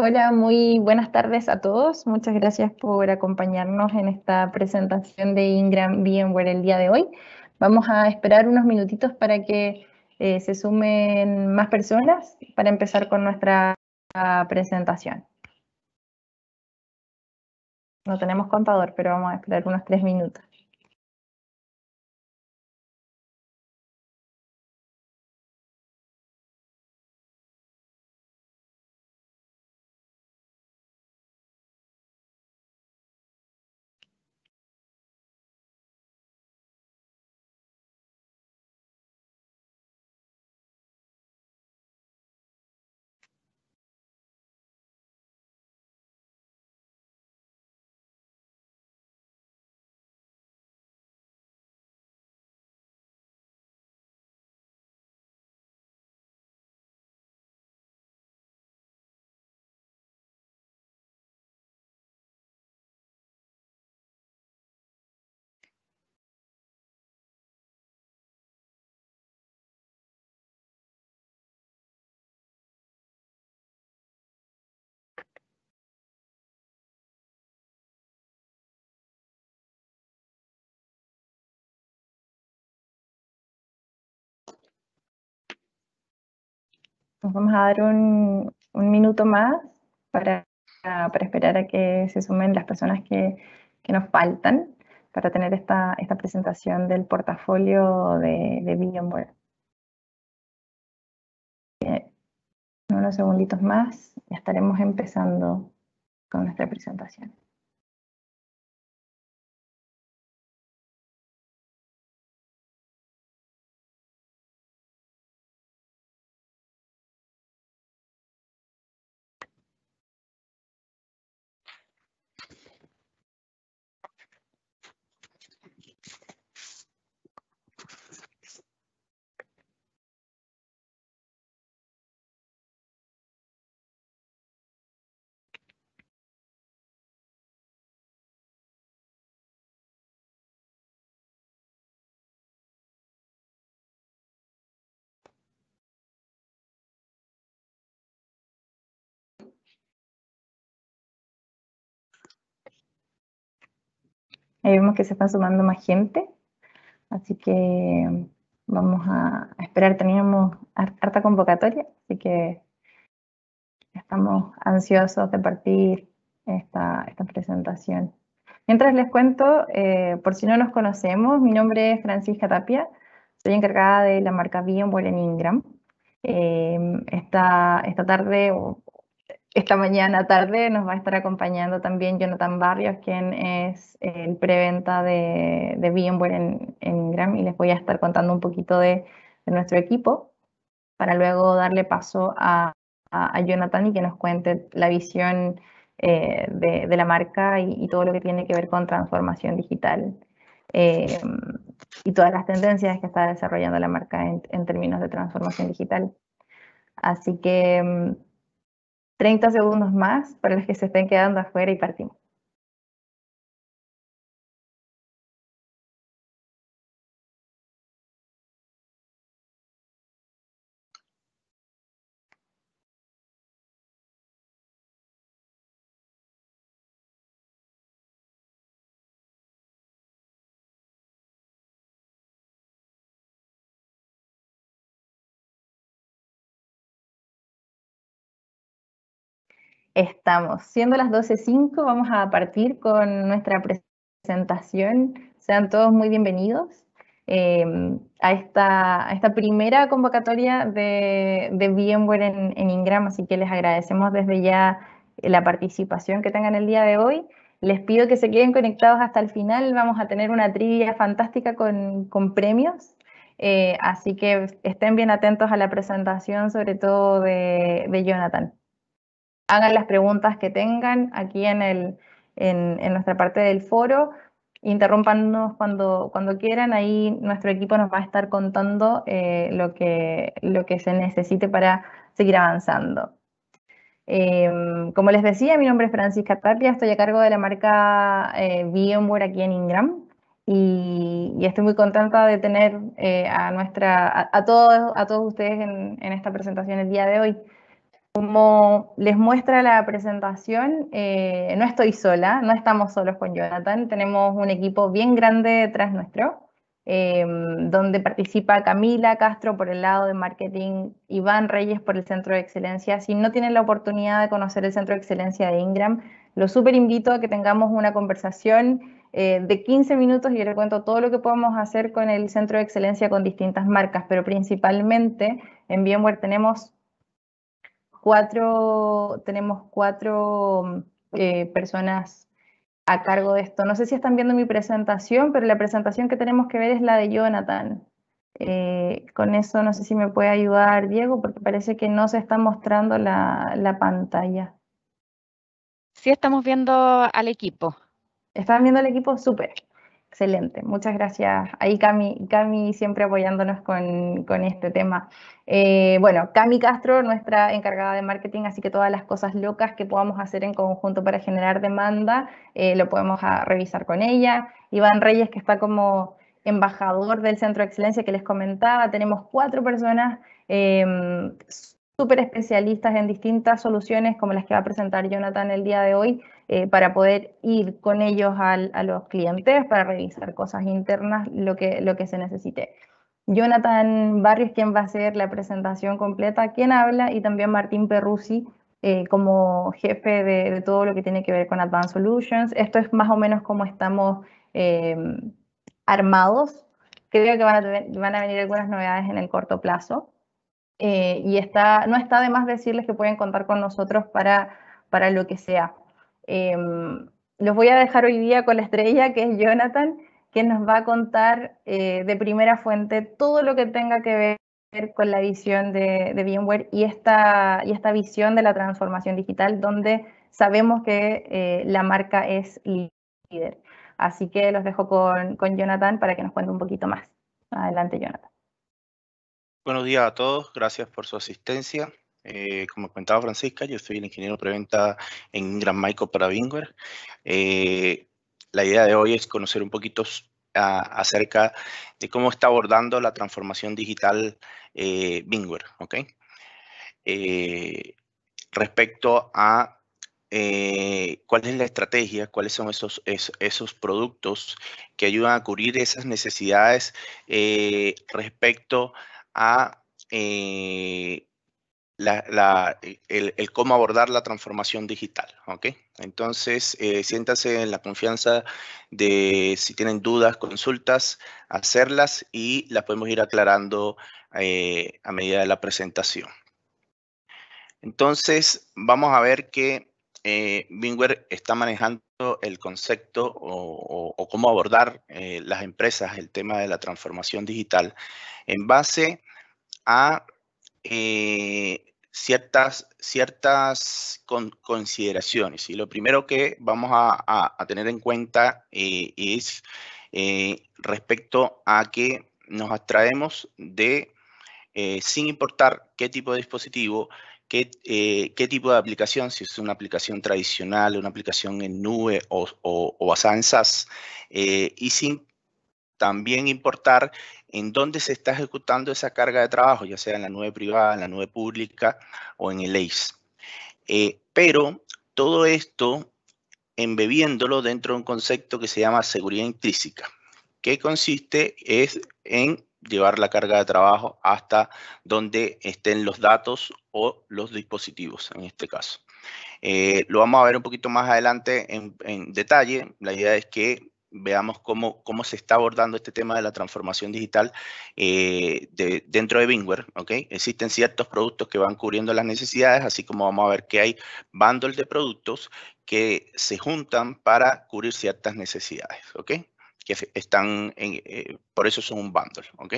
Hola, muy buenas tardes a todos. Muchas gracias por acompañarnos en esta presentación de Ingram VMware el día de hoy. Vamos a esperar unos minutitos para que eh, se sumen más personas para empezar con nuestra ah, presentación. No tenemos contador, pero vamos a esperar unos tres minutos. nos vamos a dar un, minuto más para, esperar a que se sumen las personas que, nos faltan para tener esta, presentación del portafolio de, de Unos segunditos más, y estaremos empezando con nuestra presentación. vemos que se está sumando más gente. Así que vamos a esperar. Teníamos harta convocatoria, así que estamos ansiosos de partir esta, presentación. Mientras les cuento, eh, por si no nos conocemos, mi nombre es Francisca Tapia. Soy encargada de la marca Biomwell en Ingram. Eh, esta, esta tarde, o esta mañana tarde nos va a estar acompañando también Jonathan Barrios, quien es el preventa de, de VMware en, Ingram, y les voy a estar contando un poquito de, nuestro equipo para luego darle paso a, Jonathan y que nos cuente la visión eh, de, la marca y, todo lo que tiene que ver con transformación digital eh, y todas las tendencias que está desarrollando la marca en términos de transformación digital. Así que mm, 30 segundos más para los que se estén quedando afuera y partimos. estamos. Siendo las 12.05, vamos a partir con nuestra presentación. Sean todos muy bienvenidos em, a, esta, esta, primera convocatoria de, de VMware en, Ingram, así que les agradecemos desde ya la participación que tengan el día de hoy. Les pido que se queden conectados hasta el final, vamos a tener una trivia fantástica con, premios. Eh, así que estén bien atentos a la presentación, sobre todo de Jonathan hagan las preguntas que tengan aquí en, el, en, nuestra parte del foro. interrumpanos cuando, cuando quieran, ahí nuestro equipo nos va a estar contando eh, lo, que, lo que se necesite para seguir avanzando. Em, como les decía, mi nombre es Francisca Tapia, estoy a cargo de la marca eh, VMware aquí en Ingram y, estoy muy contenta de tener eh, a, nuestra, todos, a todos ustedes en esta presentación el día de hoy. Como les muestra la presentación, eh, no estoy sola, no estamos solos con Jonathan, tenemos un equipo bien grande detrás nuestro, em, donde participa Camila Castro por el lado de marketing, Iván Reyes por el Centro de Excelencia. Si no tienen la oportunidad de conocer el Centro de Excelencia de Ingram, lo súper invito a que tengamos una conversación eh, de 15 minutos y les cuento todo lo que podemos hacer con el Centro de Excelencia con distintas marcas, pero principalmente en VMware tenemos cuatro, tenemos cuatro mm, eh, personas a cargo de esto. No sé si están viendo mi presentación, pero la presentación que tenemos que ver es la de Jonathan. Eh, con eso no sé si me puede ayudar Diego, porque parece que no se está mostrando la, pantalla. Sí, estamos viendo al equipo. ¿Están viendo al equipo? Súper. Excelente, muchas gracias. Ahí Cami, Cami siempre apoyándonos con, este tema. Eh, bueno, Cami Castro, nuestra encargada de marketing, así que todas las cosas locas que podamos hacer en conjunto para generar demanda, eh, lo podemos ah, revisar con ella. Iván Reyes, que está como embajador del Centro de Excelencia que les comentaba, tenemos cuatro personas. Em, súper especialistas en distintas soluciones como las que va a presentar Jonathan el día de hoy eh, para poder ir con ellos a los clientes para revisar cosas internas, lo que, lo que se necesite. Jonathan Barrios, quien va a hacer la presentación completa, quien habla, y también Martín Perruzzi eh, como jefe de, todo lo que tiene que ver con Advanced Solutions. Esto es más o menos como estamos em, armados. Creo que van a, van a venir algunas novedades en el corto plazo. Eh, y está, no está de más decirles que pueden contar con nosotros para, para lo que sea. Em, los voy a dejar hoy día con la estrella, que es Jonathan, que nos va a contar eh, de primera fuente todo lo que tenga que ver con la visión de, de VMware y esta, y esta visión de la transformación digital, donde sabemos que eh, la marca es líder. Así que los dejo con, con Jonathan para que nos cuente un poquito más. Adelante, Jonathan. Buenos días a todos, gracias por su asistencia. Eh, como comentaba Francisca, yo soy el ingeniero preventa en Gran Michael para Bingware. Eh, la idea de hoy es conocer un poquito acerca de cómo está abordando la transformación digital eh, Bingware. Eh, respecto a cuál es la estrategia, cuáles son esos, esos, productos que ayudan a cubrir esas necesidades respecto respecto a eh, el, cómo abordar la transformación digital. ¿ok? Entonces, eh, siéntase en la confianza de si tienen dudas, consultas, hacerlas y las podemos ir aclarando eh, a medida de la presentación. Entonces, vamos a ver que eh, Bingware está manejando el concepto o, cómo abordar eh, las empresas el tema de la transformación digital en base a a eh, ciertas, ciertas consideraciones. Y lo primero que vamos a, tener en cuenta eh, es eh, respecto a que nos abstraemos de, sin importar qué tipo de dispositivo, Qué, qué, tipo de aplicación, si es una aplicación tradicional, una aplicación en nube o, o, basada en SaaS, y sin también importar en dónde se está ejecutando esa carga de trabajo, ya sea en la nube privada, en la nube pública o en el ACE. Eh, pero todo esto embebiéndolo dentro de un concepto que se llama seguridad intrínseca, que consiste es en llevar la carga de trabajo hasta donde estén los datos o los dispositivos, en este caso. Eh, lo vamos a ver un poquito más adelante en, en detalle. La idea es que veamos cómo, cómo se está abordando este tema de la transformación digital eh, dentro de Bingware. Existen ciertos productos que van cubriendo las necesidades, así como vamos a ver que hay bundles de productos que se juntan para cubrir ciertas necesidades, ¿ok? Que están, en, eh, por eso son un bundle, ¿ok?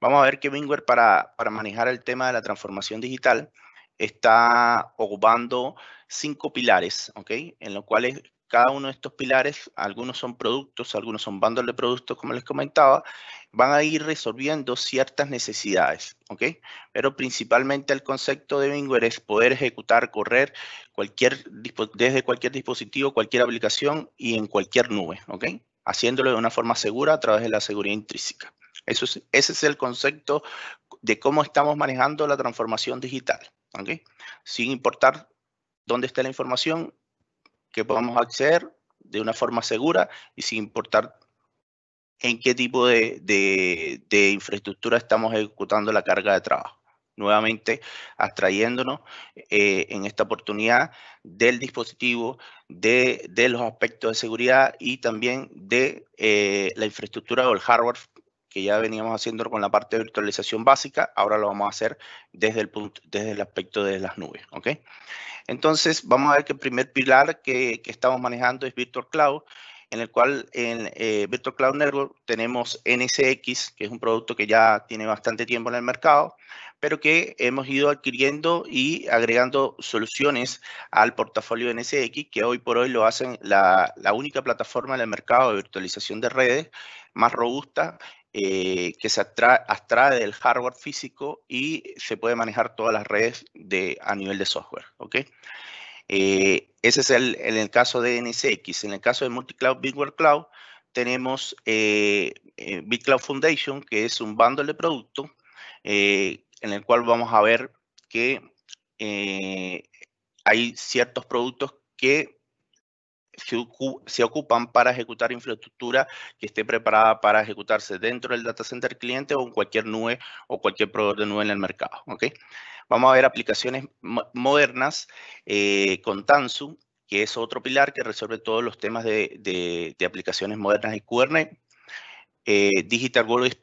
Vamos a ver que Bingware para, para manejar el tema de la transformación digital está ocupando cinco pilares, ¿ok? En los cuales cada uno de estos pilares, algunos son productos, algunos son bandos de productos, como les comentaba, van a ir resolviendo ciertas necesidades, ¿ok? Pero principalmente el concepto de Bingware es poder ejecutar, correr cualquier, desde cualquier dispositivo, cualquier aplicación y en cualquier nube, ¿ok? Haciéndolo de una forma segura a través de la seguridad intrínseca. Eso es, ese es el concepto de cómo estamos manejando la transformación digital, ¿ok? Sin importar dónde está la información, que podamos acceder de una forma segura y sin importar en qué tipo de, infraestructura estamos ejecutando la carga de trabajo. Nuevamente, atrayéndonos eh, en esta oportunidad del dispositivo, de, los aspectos de seguridad y también de eh, la infraestructura o el hardware que ya veníamos haciendo con la parte de virtualización básica, ahora lo vamos a hacer desde el, punto, desde el aspecto de las nubes. ¿ok? Entonces, vamos a ver que el primer pilar que, estamos manejando es Virtual Cloud, en el cual en eh, Virtual Cloud Network tenemos NSX, que es un producto que ya tiene bastante tiempo en el mercado, pero que hemos ido adquiriendo y agregando soluciones al portafolio de NSX, que hoy por hoy lo hacen la, la única plataforma en el mercado de virtualización de redes más robusta eh, que se abstrae del hardware físico y se puede manejar todas las redes de, a nivel de software. ¿ok? Eh, ese es el, en el caso de NSX. En el caso de Multicloud Bigware Cloud, tenemos eh, Big Cloud Foundation, que es un bundle de productos en el cual vamos a ver que hay ciertos productos que se ocupan para ejecutar infraestructura que esté preparada para ejecutarse dentro del data center cliente o en cualquier nube o cualquier proveedor de nube en el mercado. Vamos a ver aplicaciones modernas eh, con Tanzu, que es otro pilar que resuelve todos los temas de, aplicaciones modernas y Kubernetes. Eh, Digital World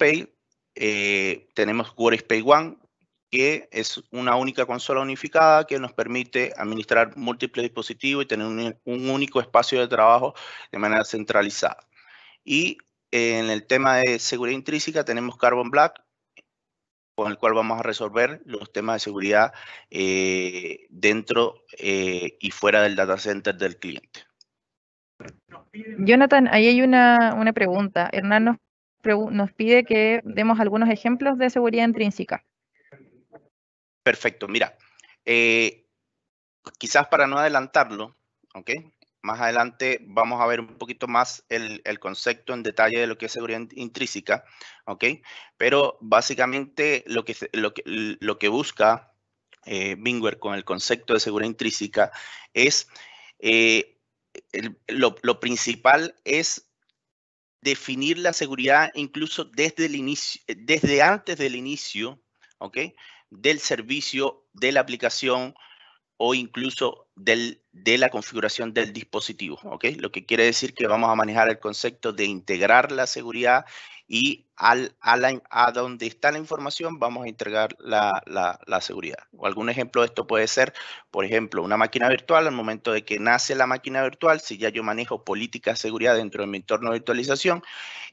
eh, tenemos Workspace One, que es una única consola unificada que nos permite administrar múltiples dispositivos y tener un, único espacio de trabajo de manera centralizada. Y eh, en el tema de seguridad intrínseca tenemos Carbon Black, con el cual vamos a resolver los temas de seguridad eh, dentro eh, y fuera del data center del cliente. Jonathan, ahí hay una, una pregunta. Hernán nos pide que demos algunos ejemplos de seguridad intrínseca. Perfecto, mira, eh, quizás para no adelantarlo, ¿ok? Más adelante vamos a ver un poquito más el, concepto en detalle de lo que es seguridad intrínseca, ¿ok? Pero básicamente lo que, lo que, lo que busca eh, con el concepto de seguridad intrínseca es, eh, lo, lo principal es definir la seguridad incluso desde el inicio, desde antes del inicio, ¿ok? del servicio, de la aplicación o incluso del, de la configuración del dispositivo. ¿ok? Lo que quiere decir que vamos a manejar el concepto de integrar la seguridad y al, a, a donde está la información vamos a entregar la, la, la, seguridad. Algún ejemplo de esto puede ser, por ejemplo, una máquina virtual. Al momento de que nace la máquina virtual, si ya yo manejo políticas de seguridad dentro de mi entorno de virtualización,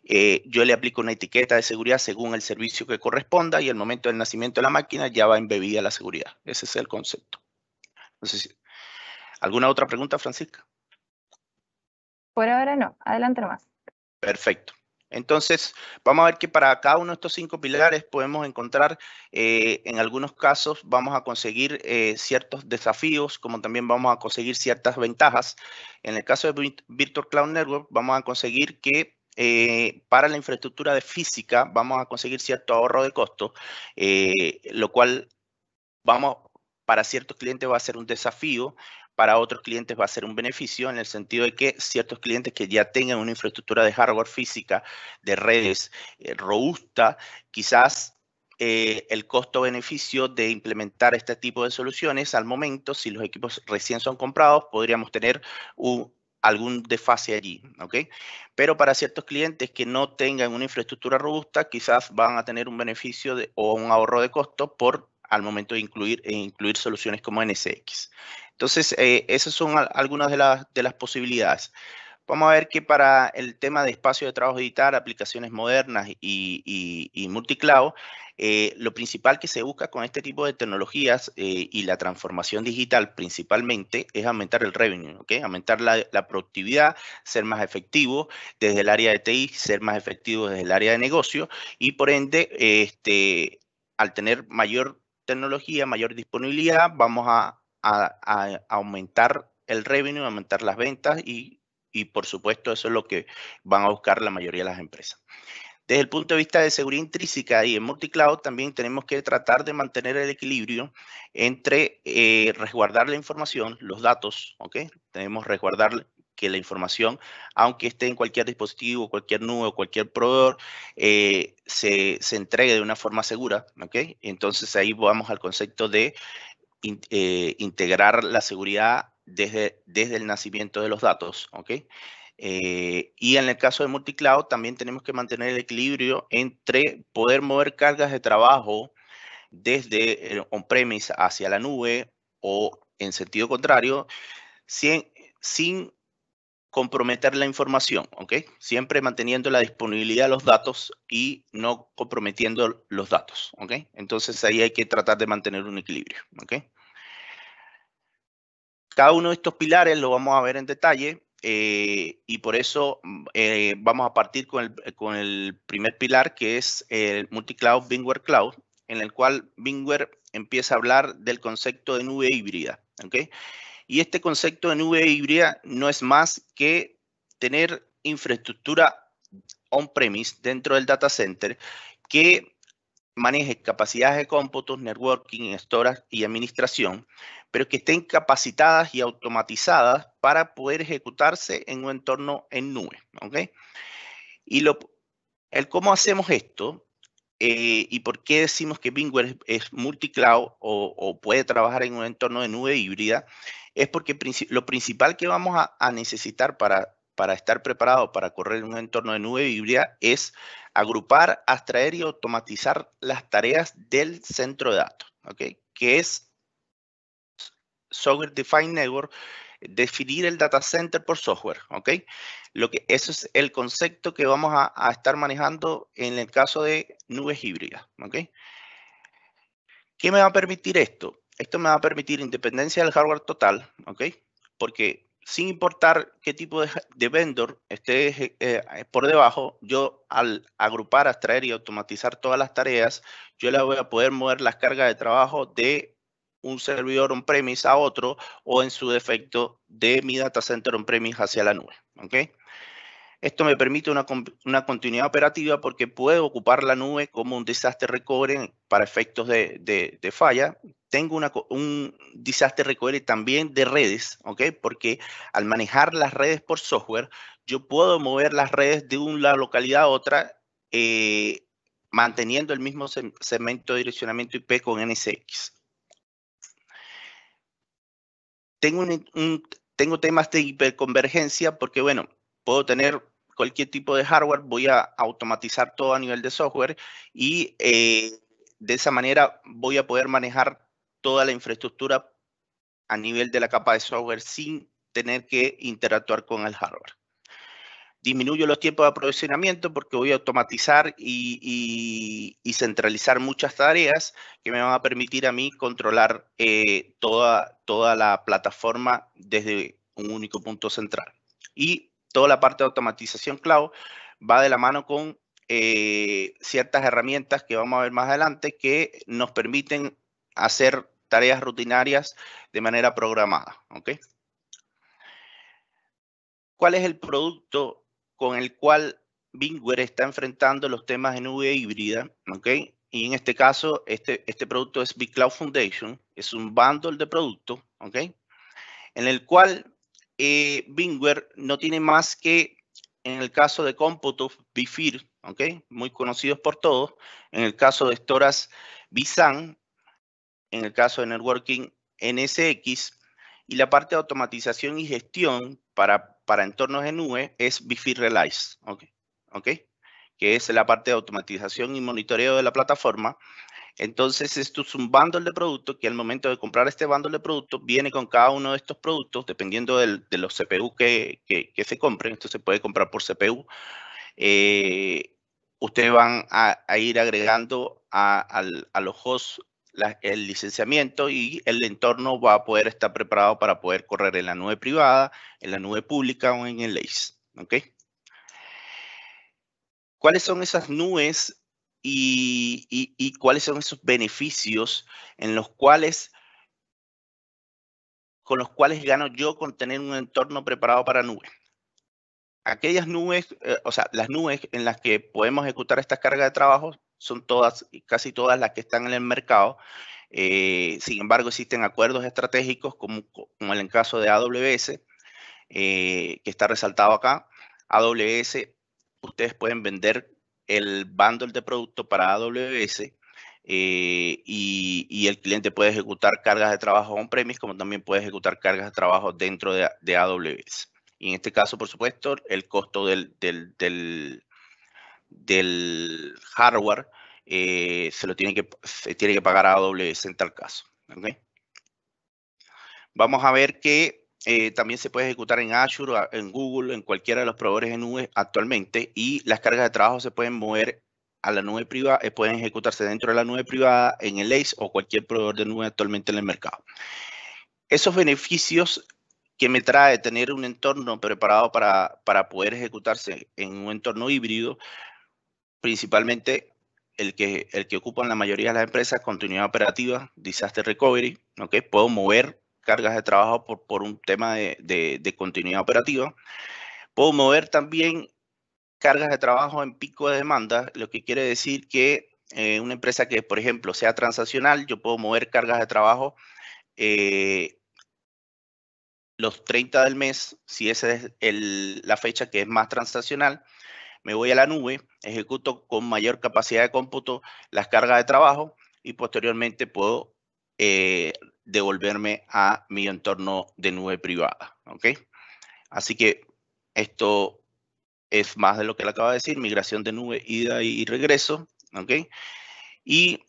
eh, yo le aplico una etiqueta de seguridad según el servicio que corresponda y el momento del nacimiento de la máquina ya va embebida la seguridad. Ese es el concepto. ¿Alguna otra pregunta, Francisca? Por ahora no. Adelante más. Perfecto. Entonces, vamos a ver que para cada uno de estos cinco pilares podemos encontrar, eh, en algunos casos vamos a conseguir eh, ciertos desafíos, como también vamos a conseguir ciertas ventajas. En el caso de Virtual Cloud Network, vamos a conseguir que eh, para la infraestructura de física vamos a conseguir cierto ahorro de costo, eh, lo cual vamos, para ciertos clientes va a ser un desafío, para otros clientes va a ser un beneficio en el sentido de que ciertos clientes que ya tengan una infraestructura de hardware física, de redes eh, robusta, quizás el costo-beneficio de implementar este tipo de soluciones al momento, si los equipos recién son comprados, podríamos tener un, algún desfase allí, ¿ok? Pero para ciertos clientes que no tengan una infraestructura robusta, quizás van a tener un beneficio o un ahorro de costo por al momento de incluir, e incluir soluciones como NSX. Entonces, eh, esas son algunas de de las posibilidades vamos a ver que para el tema de espacio de trabajo digital, aplicaciones modernas y, y, multicloud, eh, lo principal que se busca con este tipo de tecnologías eh, y la transformación digital principalmente es aumentar el revenue, aumentar la, productividad, ser más efectivo desde el área de TI, ser más efectivo desde el área de negocio y por ende, este, al tener mayor tecnología, mayor disponibilidad, vamos a, a aumentar el revenue, aumentar las ventas y y por supuesto eso es lo que van a buscar la mayoría de las empresas. Desde el punto de vista de seguridad intrínseca y en multicloud también tenemos que tratar de mantener el equilibrio entre eh, resguardar la información, los datos, ¿ok? Tenemos resguardar que la información, aunque esté en cualquier dispositivo, cualquier nube, cualquier proveedor, eh, se, entregue de una forma segura, ¿ok? Entonces ahí vamos al concepto de eh, integrar la seguridad desde, desde el nacimiento de los datos. ok. Eh, y en el caso de multicloud también tenemos que mantener el equilibrio entre poder mover cargas de trabajo desde eh, on-premise hacia la nube o en sentido contrario, sin, sin comprometer la información, ¿ok? Siempre manteniendo la disponibilidad de los datos y no comprometiendo los datos, ¿ok? Entonces ahí hay que tratar de mantener un equilibrio, ¿ok? Cada uno de estos pilares lo vamos a ver en detalle eh, y por eso mm, eh, vamos a partir con el, con el, primer pilar que es el multicloud Bingware Cloud, en el cual Bingware empieza a hablar del concepto de nube híbrida. ¿okay? Y este concepto de nube híbrida no es más que tener infraestructura on-premise dentro del data center que maneje capacidades de cómputos, networking, storage y administración pero que estén capacitadas y automatizadas para poder ejecutarse en un entorno en nube. ¿ok? Y lo, el cómo hacemos esto eh, y por qué decimos que Bingware es, multicloud o, puede trabajar en un entorno de nube híbrida es porque lo principal que vamos a, necesitar para, para estar preparado para correr en un entorno de nube híbrida es agrupar, abstraer y automatizar las tareas del centro de datos, ¿ok? que es Software Defined Network, definir el data center por software, ¿ok? Lo que, eso es el concepto que vamos a, estar manejando en el caso de nubes híbridas, ¿ok? ¿Qué me va a permitir esto? Esto me va a permitir independencia del hardware total, ¿ok? Porque sin importar qué tipo de, vendor esté eh, por debajo, yo al agrupar, extraer y automatizar todas las tareas, yo la voy a poder mover las cargas de trabajo de un servidor on-premise a otro o en su defecto de mi data center on-premise hacia la nube. ¿okay? Esto me permite una, una, continuidad operativa porque puedo ocupar la nube como un desastre recovery para efectos de, de, falla. Tengo una, un desastre recovery también de redes, ¿ok? Porque al manejar las redes por software, yo puedo mover las redes de una localidad a otra eh, manteniendo el mismo segmento de direccionamiento IP con NSX tengo, un, temas de hiperconvergencia porque, bueno, puedo tener cualquier tipo de hardware, voy a automatizar todo a nivel de software y eh, de esa manera voy a poder manejar toda la infraestructura a nivel de la capa de software sin tener que interactuar con el hardware disminuyo los tiempos de aprovisionamiento porque voy a automatizar y, centralizar muchas tareas que me van a permitir a mí controlar eh, toda, toda la plataforma desde un único punto central. Y toda la parte de automatización cloud va de la mano con eh, ciertas herramientas que vamos a ver más adelante que nos permiten hacer tareas rutinarias de manera programada. ¿ok? ¿Cuál es el producto con el cual Bingware está enfrentando los temas de nube híbrida, ¿ok? Y en este caso, este, este producto es Big Cloud Foundation, es un bundle de producto, ¿ok? En el cual eh, Bingware no tiene más que, en el caso de Computo, Bifir, ¿ok? Muy conocidos por todos. En el caso de Storas, Bizan. En el caso de Networking, NSX. Y la parte de automatización y gestión para para entornos en nube es Bifi Realize. ¿ok? Que es la parte de automatización y monitoreo de la plataforma. Entonces, esto es un bundle de productos que al momento de comprar este bundle de productos viene con cada uno de estos productos, dependiendo de los CPU que, que, se compren. Esto se puede comprar por CPU. Eh, ustedes van a, ir agregando a, a los hosts el licenciamiento y el entorno va a poder estar preparado para poder correr en la nube privada, en la nube pública o en el LACE. ¿okay? ¿Cuáles son esas nubes y, cuáles son esos beneficios en los cuales con los cuales gano yo con tener un entorno preparado para nubes? aquellas nubes, eh, o sea, las nubes en las que podemos ejecutar esta carga de trabajo son todas, casi todas las que están en el mercado. Eh, sin embargo, existen acuerdos estratégicos como, como en el caso de AWS, eh, que está resaltado acá. AWS, ustedes pueden vender el bundle de producto para AWS eh, y, el cliente puede ejecutar cargas de trabajo on-premise como también puede ejecutar cargas de trabajo dentro de, AWS. Y en este caso, por supuesto, el costo del del hardware eh, se lo tiene que, tiene que pagar a AWS en tal caso. Vamos a ver que eh, también se puede ejecutar en Azure, en Google, en cualquiera de los proveedores de nube actualmente y las cargas de trabajo se pueden mover a la nube privada, eh, pueden ejecutarse dentro de la nube privada, en el ACE o cualquier proveedor de nube actualmente en el mercado. Esos beneficios que me trae tener un entorno preparado para, para poder ejecutarse en un entorno híbrido principalmente el que, el que ocupan la mayoría de las empresas, continuidad operativa, disaster recovery, ¿ok? Puedo mover cargas de trabajo por, por un tema de, continuidad operativa. Puedo mover también cargas de trabajo en pico de demanda, lo que quiere decir que eh, una empresa que, por ejemplo, sea transaccional, yo puedo mover cargas de trabajo eh, los 30 del mes, si esa es la fecha que es más transaccional, me voy a la nube, ejecuto con mayor capacidad de cómputo las cargas de trabajo y posteriormente puedo eh, devolverme a mi entorno de nube privada. Así que esto es más de lo que le acabo de decir, migración de nube, ida y regreso. Y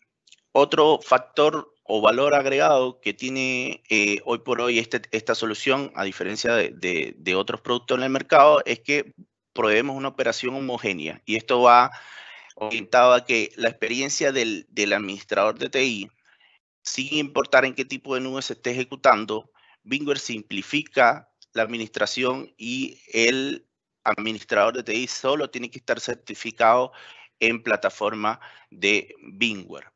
otro factor o valor agregado que tiene eh, hoy por hoy este, esta solución, a diferencia de, otros productos en el mercado, es que Probemos una operación homogénea y esto va orientado a que la experiencia del, administrador de TI, sin importar en qué tipo de nube se esté ejecutando, Bingware simplifica la administración y el administrador de TI solo tiene que estar certificado en plataforma de Bingware.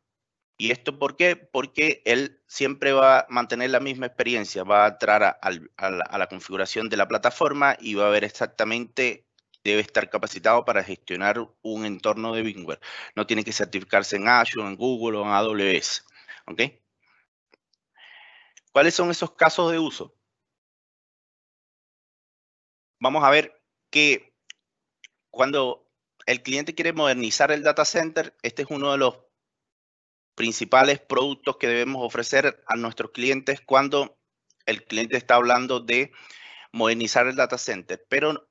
¿Y esto por qué? Porque él siempre va a mantener la misma experiencia, va a entrar a, la, configuración de la plataforma y va a ver exactamente debe estar capacitado para gestionar un entorno de VMware. No tiene que certificarse en Azure, en Google o en AWS. ¿Ok? ¿Cuáles son esos casos de uso? Vamos a ver que cuando el cliente quiere modernizar el data center, este es uno de los principales productos que debemos ofrecer a nuestros clientes cuando el cliente está hablando de modernizar el data center. Pero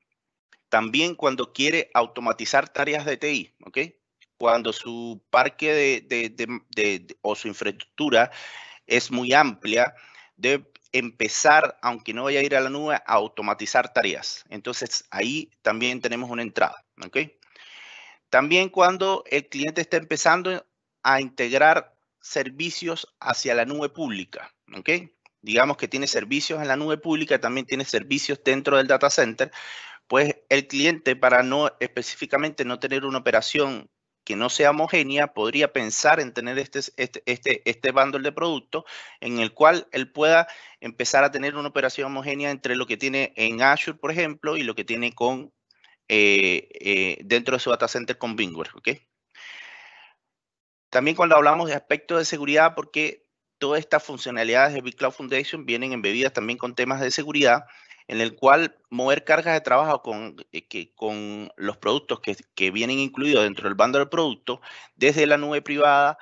también cuando quiere automatizar tareas de TI, ¿ok? Cuando su parque de, de, de, o su infraestructura es muy amplia, debe empezar, aunque no vaya a ir a la nube, a automatizar tareas. Entonces ahí también tenemos una entrada, ¿ok? También cuando el cliente está empezando a integrar servicios hacia la nube pública, ¿ok? Digamos que tiene servicios en la nube pública, también tiene servicios dentro del data center, pues el cliente para no específicamente no tener una operación que no sea homogénea, podría pensar en tener este, este, este, este bundle de productos en el cual él pueda empezar a tener una operación homogénea entre lo que tiene en Azure, por ejemplo, y lo que tiene con eh, eh, dentro de su data center con VMware. ¿okay? También cuando hablamos de aspectos de seguridad, porque todas estas funcionalidades de Big Cloud Foundation vienen embebidas también con temas de seguridad, en el cual mover cargas de trabajo con, eh, con los productos que, vienen incluidos dentro del bando del producto desde la nube privada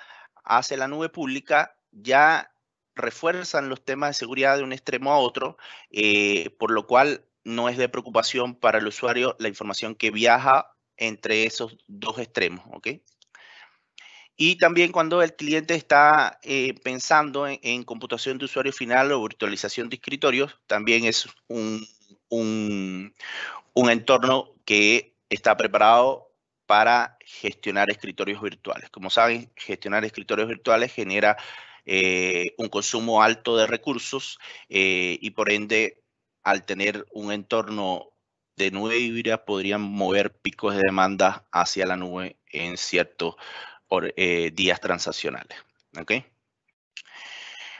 hacia la nube pública ya refuerzan los temas de seguridad de un extremo a otro, eh, por lo cual no es de preocupación para el usuario la información que viaja entre esos dos extremos, y también cuando el cliente está eh, pensando en, computación de usuario final o virtualización de escritorios, también es un, un, entorno que está preparado para gestionar escritorios virtuales. Como saben, gestionar escritorios virtuales genera eh, un consumo alto de recursos eh, y por ende, al tener un entorno de nube híbrida, podrían mover picos de demanda hacia la nube en ciertos por eh, días transaccionales. OK?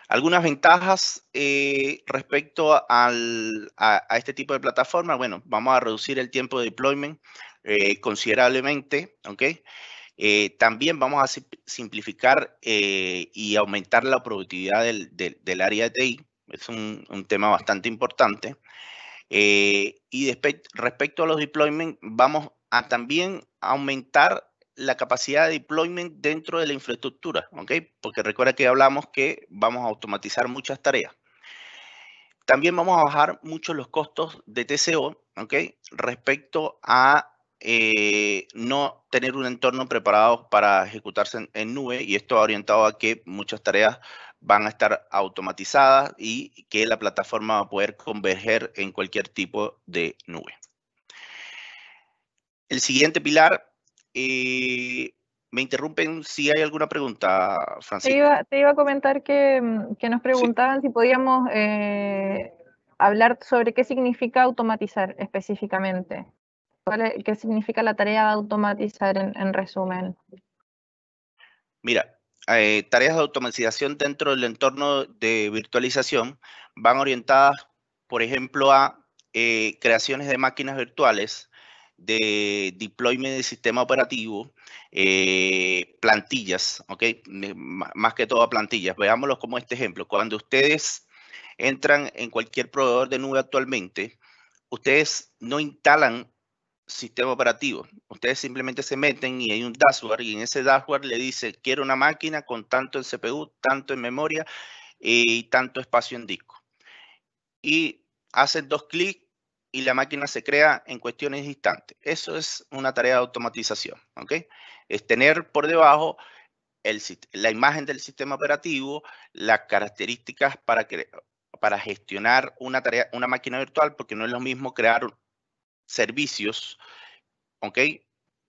Algunas ventajas eh, respecto a, este tipo de plataforma. Bueno, vamos a reducir el tiempo de deployment eh, considerablemente. ¿okay? también vamos a simplificar y aumentar la productividad del, área de TI. Es un, tema bastante importante. y respecto a los deployments, vamos a también aumentar la capacidad de deployment dentro de la infraestructura, ¿ok? Porque recuerda que hablamos que vamos a automatizar muchas tareas. También vamos a bajar mucho los costos de TCO, ¿ok? Respecto a eh, no tener un entorno preparado para ejecutarse en, en nube y esto ha orientado a que muchas tareas van a estar automatizadas y que la plataforma va a poder converger en cualquier tipo de nube. El siguiente pilar y me interrumpen si hay alguna pregunta, Francisco. Te iba, a comentar que, mm, nos preguntaban si podíamos eh, hablar sobre qué significa automatizar específicamente. ¿Qué significa la tarea de automatizar en, resumen? Mira, eh, tareas de automatización dentro del entorno de virtualización van orientadas, por ejemplo, a eh, creaciones de máquinas virtuales, de deployment de sistema operativo, eh, plantillas, ¿ok? Más que todo plantillas. Veámoslo como este ejemplo. Cuando ustedes entran en cualquier proveedor de nube actualmente, ustedes no instalan sistema operativo. Ustedes simplemente se meten y hay un dashboard y en ese dashboard le dice, quiero una máquina con tanto en CPU, tanto en memoria eh, y tanto espacio en disco. Y hacen dos clics y la máquina se crea en cuestiones de instantes. Eso es una tarea de automatización, ¿ok? Es tener por debajo el, la imagen del sistema operativo, las características para, que, para gestionar una, tarea, una máquina virtual, porque no es lo mismo crear servicios, ¿ok?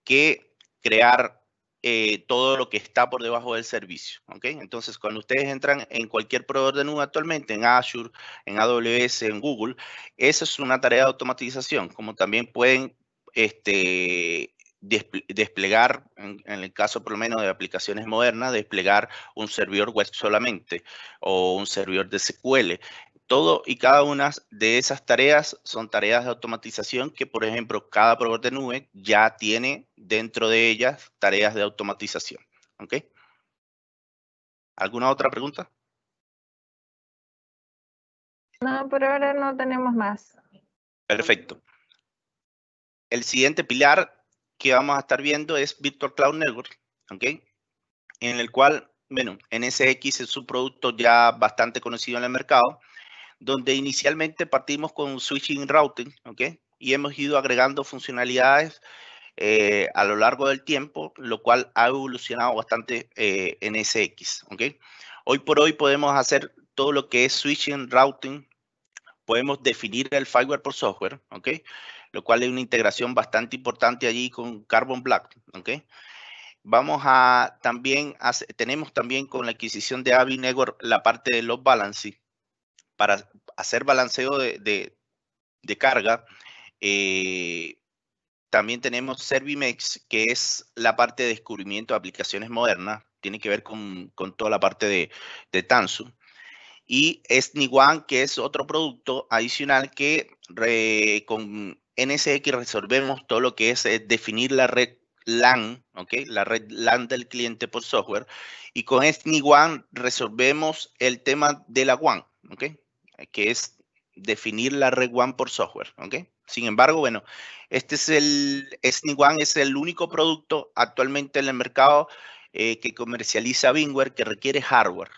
Que crear eh, todo lo que está por debajo del servicio. Entonces, cuando ustedes entran en cualquier proveedor de nube actualmente, en Azure, en AWS, en Google, esa es una tarea de automatización, como también pueden este, desplegar, en, el caso por lo menos de aplicaciones modernas, desplegar un servidor web solamente o un servidor de SQL. Todo y cada una de esas tareas son tareas de automatización que, por ejemplo, cada proveedor de nube ya tiene dentro de ellas tareas de automatización. ¿Ok? ¿Alguna otra pregunta? No, por ahora no tenemos más. Perfecto. El siguiente pilar que vamos a estar viendo es Victor Cloud Network, ¿ok? En el cual, bueno, NSX es un producto ya bastante conocido en el mercado donde inicialmente partimos con switching routing, ¿ok? Y hemos ido agregando funcionalidades eh, a lo largo del tiempo, lo cual ha evolucionado bastante eh, en SX, ¿ok? Hoy por hoy podemos hacer todo lo que es switching routing, podemos definir el firewall por software, ¿ok? Lo cual es una integración bastante importante allí con Carbon Black, ¿ok? Vamos a también, tenemos también con la adquisición de Avi Network la parte de load balancing, para hacer balanceo de, carga. Eh, también tenemos Servimex, que es la parte de descubrimiento de aplicaciones modernas, tiene que ver con, toda la parte de, de Tanzu. Y es Niwan, que es otro producto adicional que con NSX resolvemos todo lo que es, eh, definir la red LAN, ¿ok? La red LAN del cliente por software. Y con SNI este One resolvemos el tema de la WAN, ¿ok? que es definir la red one por software. Sin embargo, bueno, este es el one, es el único producto actualmente en el mercado eh, que comercializa VMware que requiere hardware.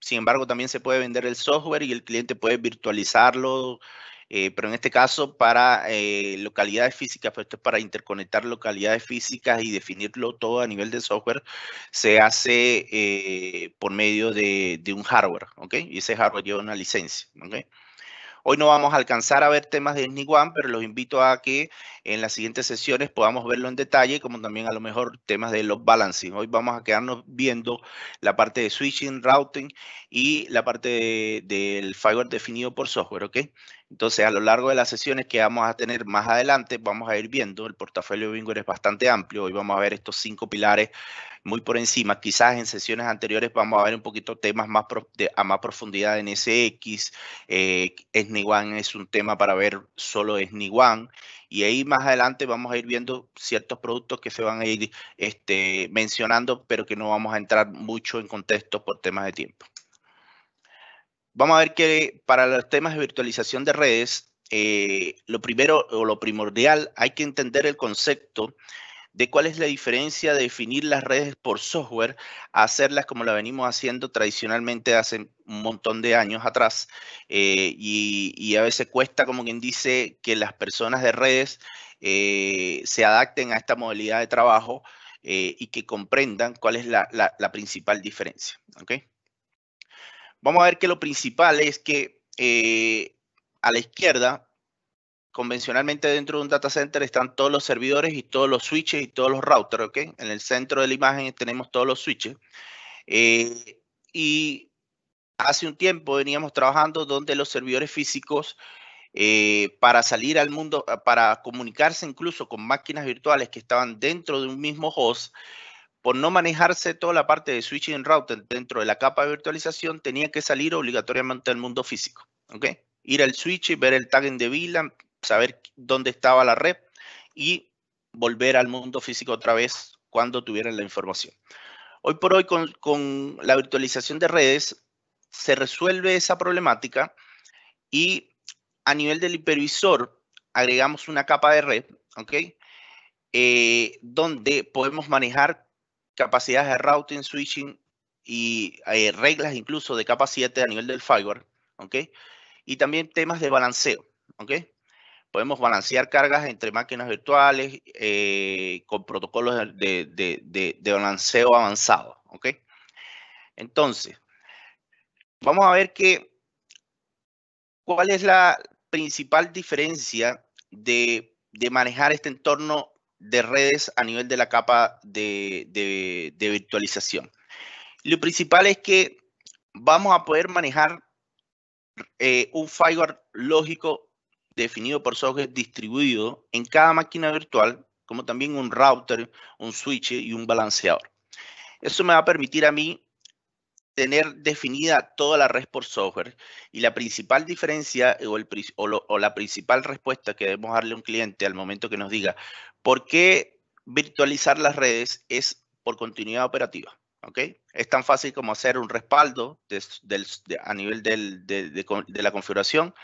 Sin embargo, también se puede vender el software y el cliente puede virtualizarlo eh, pero en este caso para eh, localidades físicas, pues, esto es para interconectar localidades físicas y definirlo todo a nivel de software, se hace eh, por medio de, un hardware, ¿ok? Y ese hardware lleva una licencia, ¿ok? Hoy no vamos a alcanzar a ver temas de sni pero los invito a que en las siguientes sesiones podamos verlo en detalle, como también a lo mejor temas de los balancing. Hoy vamos a quedarnos viendo la parte de switching, routing y la parte del firewall definido por software, ¿ok? Entonces, a lo largo de las sesiones que vamos a tener más adelante, vamos a ir viendo, el portafolio de bingo, es bastante amplio, hoy vamos a ver estos cinco pilares muy por encima. Quizás en sesiones anteriores vamos a ver un poquito temas más a más profundidad en SX. Eh, sni one es un tema para ver solo sni one Y ahí más adelante vamos a ir viendo ciertos productos que se van a ir este, mencionando, pero que no vamos a entrar mucho en contexto por temas de tiempo. Vamos a ver que para los temas de virtualización de redes, eh, lo primero o lo primordial, hay que entender el concepto de cuál es la diferencia de definir las redes por software a hacerlas como la venimos haciendo tradicionalmente hace un montón de años atrás. Eh, y, a veces cuesta, como quien dice, que las personas de redes eh, se adapten a esta modalidad de trabajo y que comprendan cuál es la, principal diferencia. Ok vamos a ver que lo principal es que eh, a la izquierda, convencionalmente dentro de un data center están todos los servidores y todos los switches y todos los routers, ¿ok? En el centro de la imagen tenemos todos los switches. Eh, y hace un tiempo veníamos trabajando donde los servidores físicos eh, para salir al mundo, para comunicarse incluso con máquinas virtuales que estaban dentro de un mismo host, por no manejarse toda la parte de switching router dentro de la capa de virtualización, tenía que salir obligatoriamente al mundo físico. ¿ok? Ir al switch, ver el tagging de VLAN, saber dónde estaba la red y volver al mundo físico otra vez cuando tuvieran la información. Hoy por hoy, con, la virtualización de redes, se resuelve esa problemática y a nivel del hipervisor agregamos una capa de red, ¿ok? Eh, donde podemos manejar capacidades de routing, switching y eh, reglas incluso de capa a nivel del firewall, ¿ok? Y también temas de balanceo, ¿ok? Podemos balancear cargas entre máquinas virtuales eh, con protocolos de, balanceo avanzado, ¿ok? Entonces, vamos a ver qué. cuál es la principal diferencia de, de manejar este entorno de redes a nivel de la capa de, de, virtualización. Lo principal es que vamos a poder manejar eh, un firewall lógico definido por software distribuido en cada máquina virtual, como también un router, un switch y un balanceador. Eso me va a permitir a mí tener definida toda la red por software y la principal diferencia o, el, o, o la principal respuesta que debemos darle a un cliente al momento que nos diga, ¿Por qué virtualizar las redes es por continuidad operativa? ¿ok? Es tan fácil como hacer un respaldo a nivel de, la configuración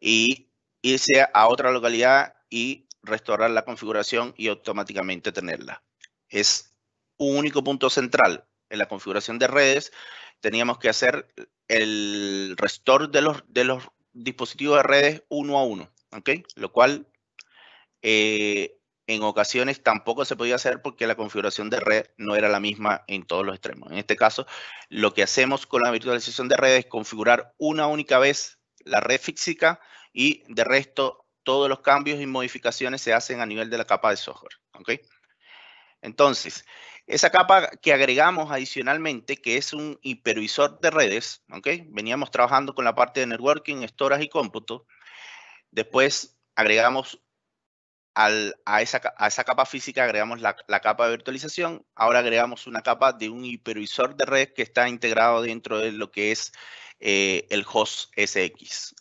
y irse a otra localidad y restaurar la configuración y automáticamente tenerla. Es un único punto central. En la configuración de redes teníamos que hacer el restore de los, de los dispositivos de redes uno a uno, ¿ok? Lo cual eh, en ocasiones tampoco se podía hacer porque la configuración de red no era la misma en todos los extremos. En este caso, lo que hacemos con la virtualización de red es configurar una única vez la red física y de resto todos los cambios y modificaciones se hacen a nivel de la capa de software. Entonces, esa capa que agregamos adicionalmente, que es un hipervisor de redes, veníamos trabajando con la parte de networking, storage y cómputo. Después agregamos a, esa, capa física agregamos la, capa de virtualización, ahora agregamos una capa de un hipervisor de red que está integrado dentro de lo que es eh, el host SX.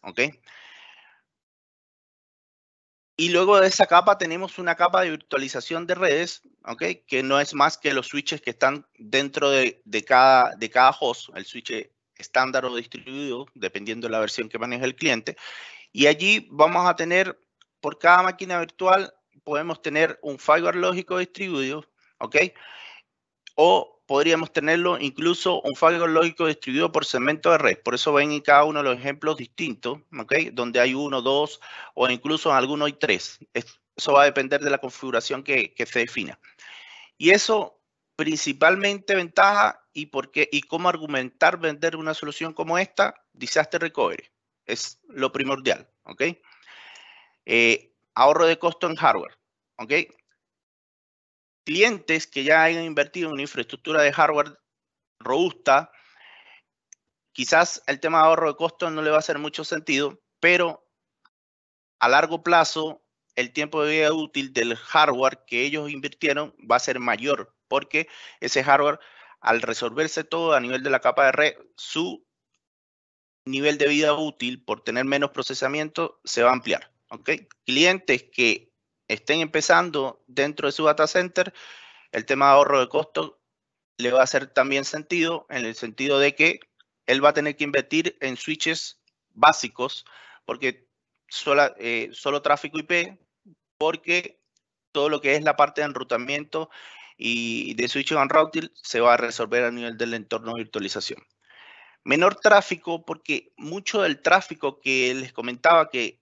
Y luego de esa capa tenemos una capa de virtualización de redes, que no es más que los switches que están dentro de, cada, de cada host, el switch estándar o distribuido, dependiendo de la versión que maneja el cliente. Y allí vamos a tener por cada máquina virtual podemos tener un firewall lógico distribuido, ¿ok? O podríamos tenerlo incluso un firewall lógico distribuido por segmento de red. Por eso ven en cada uno de los ejemplos distintos, ¿ok? Donde hay uno, dos o incluso en alguno hay tres. Eso va a depender de la configuración que, que se defina. Y eso principalmente ventaja y, por qué, y cómo argumentar vender una solución como esta, Disaster Recovery. Es lo primordial, ¿ok? Eh, ahorro de costo en hardware. ¿Ok? Clientes que ya hayan invertido en una infraestructura de hardware robusta, quizás el tema de ahorro de costo no le va a hacer mucho sentido, pero a largo plazo el tiempo de vida útil del hardware que ellos invirtieron va a ser mayor, porque ese hardware, al resolverse todo a nivel de la capa de red, su nivel de vida útil por tener menos procesamiento se va a ampliar. ¿ok? Clientes que estén empezando dentro de su data center, el tema de ahorro de costo le va a hacer también sentido en el sentido de que él va a tener que invertir en switches básicos porque sola, eh, solo tráfico IP, porque todo lo que es la parte de enrutamiento y de switch on routing se va a resolver a nivel del entorno de virtualización. Menor tráfico porque mucho del tráfico que les comentaba que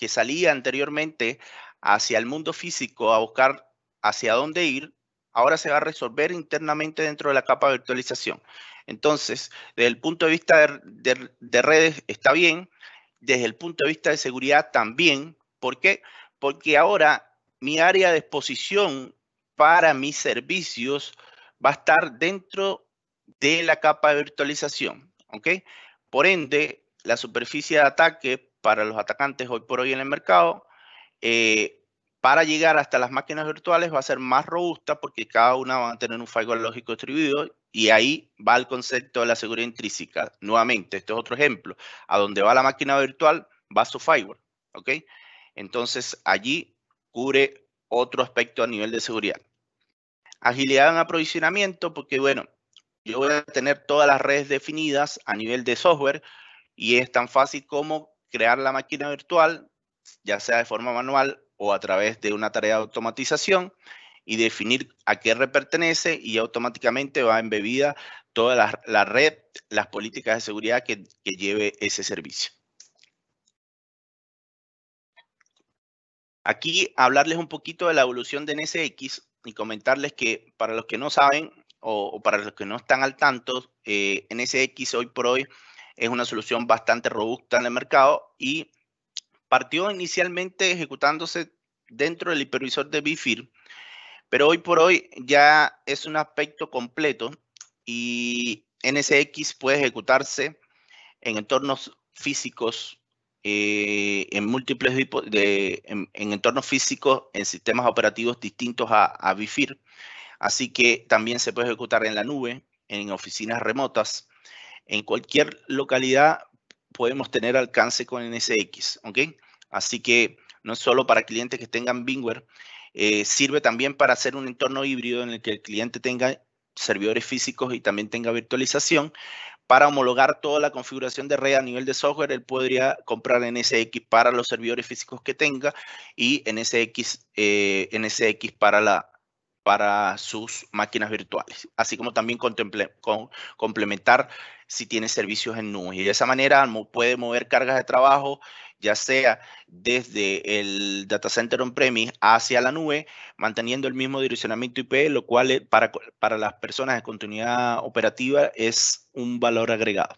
que salía anteriormente hacia el mundo físico a buscar hacia dónde ir, ahora se va a resolver internamente dentro de la capa de virtualización. Entonces, desde el punto de vista de, redes está bien, desde el punto de vista de seguridad también. ¿Por qué? Porque ahora mi área de exposición para mis servicios va a estar dentro de la capa de virtualización. ¿ok? Por ende, la superficie de ataque para los atacantes hoy por hoy en el mercado, eh, para llegar hasta las máquinas virtuales va a ser más robusta porque cada una va a tener un firewall lógico distribuido y ahí va el concepto de la seguridad intrínseca. Nuevamente, este es otro ejemplo. A donde va la máquina virtual, va su firewall. ¿Ok? Entonces, allí cubre otro aspecto a nivel de seguridad. Agilidad en aprovisionamiento, porque bueno, yo voy a tener todas las redes definidas a nivel de software y es tan fácil como crear la máquina virtual, ya sea de forma manual o a través de una tarea de automatización y definir a qué pertenece y automáticamente va embebida toda la, red, las políticas de seguridad que, lleve ese servicio. Aquí hablarles un poquito de la evolución de NSX y comentarles que para los que no saben o, para los que no están al tanto, eh, NSX hoy por hoy es una solución bastante robusta en el mercado y partió inicialmente ejecutándose dentro del hipervisor de Bifir, pero hoy por hoy ya es un aspecto completo y NSX puede ejecutarse en entornos físicos, eh, en múltiples de, en, entornos físicos, en sistemas operativos distintos a, a Bifir. Así que también se puede ejecutar en la nube, en oficinas remotas, en cualquier localidad podemos tener alcance con NSX, ¿ok? Así que no solo para clientes que tengan Bingware, eh, sirve también para hacer un entorno híbrido en el que el cliente tenga servidores físicos y también tenga virtualización. Para homologar toda la configuración de red a nivel de software, él podría comprar NSX para los servidores físicos que tenga y NSX, eh, NSX para, la, para sus máquinas virtuales. Así como también complementar si tiene servicios en nube Y de esa manera puede mover cargas de trabajo, ya sea desde el data center on-premise hacia la nube, manteniendo el mismo direccionamiento IP, lo cual eh, para, para las personas de continuidad operativa es un valor agregado.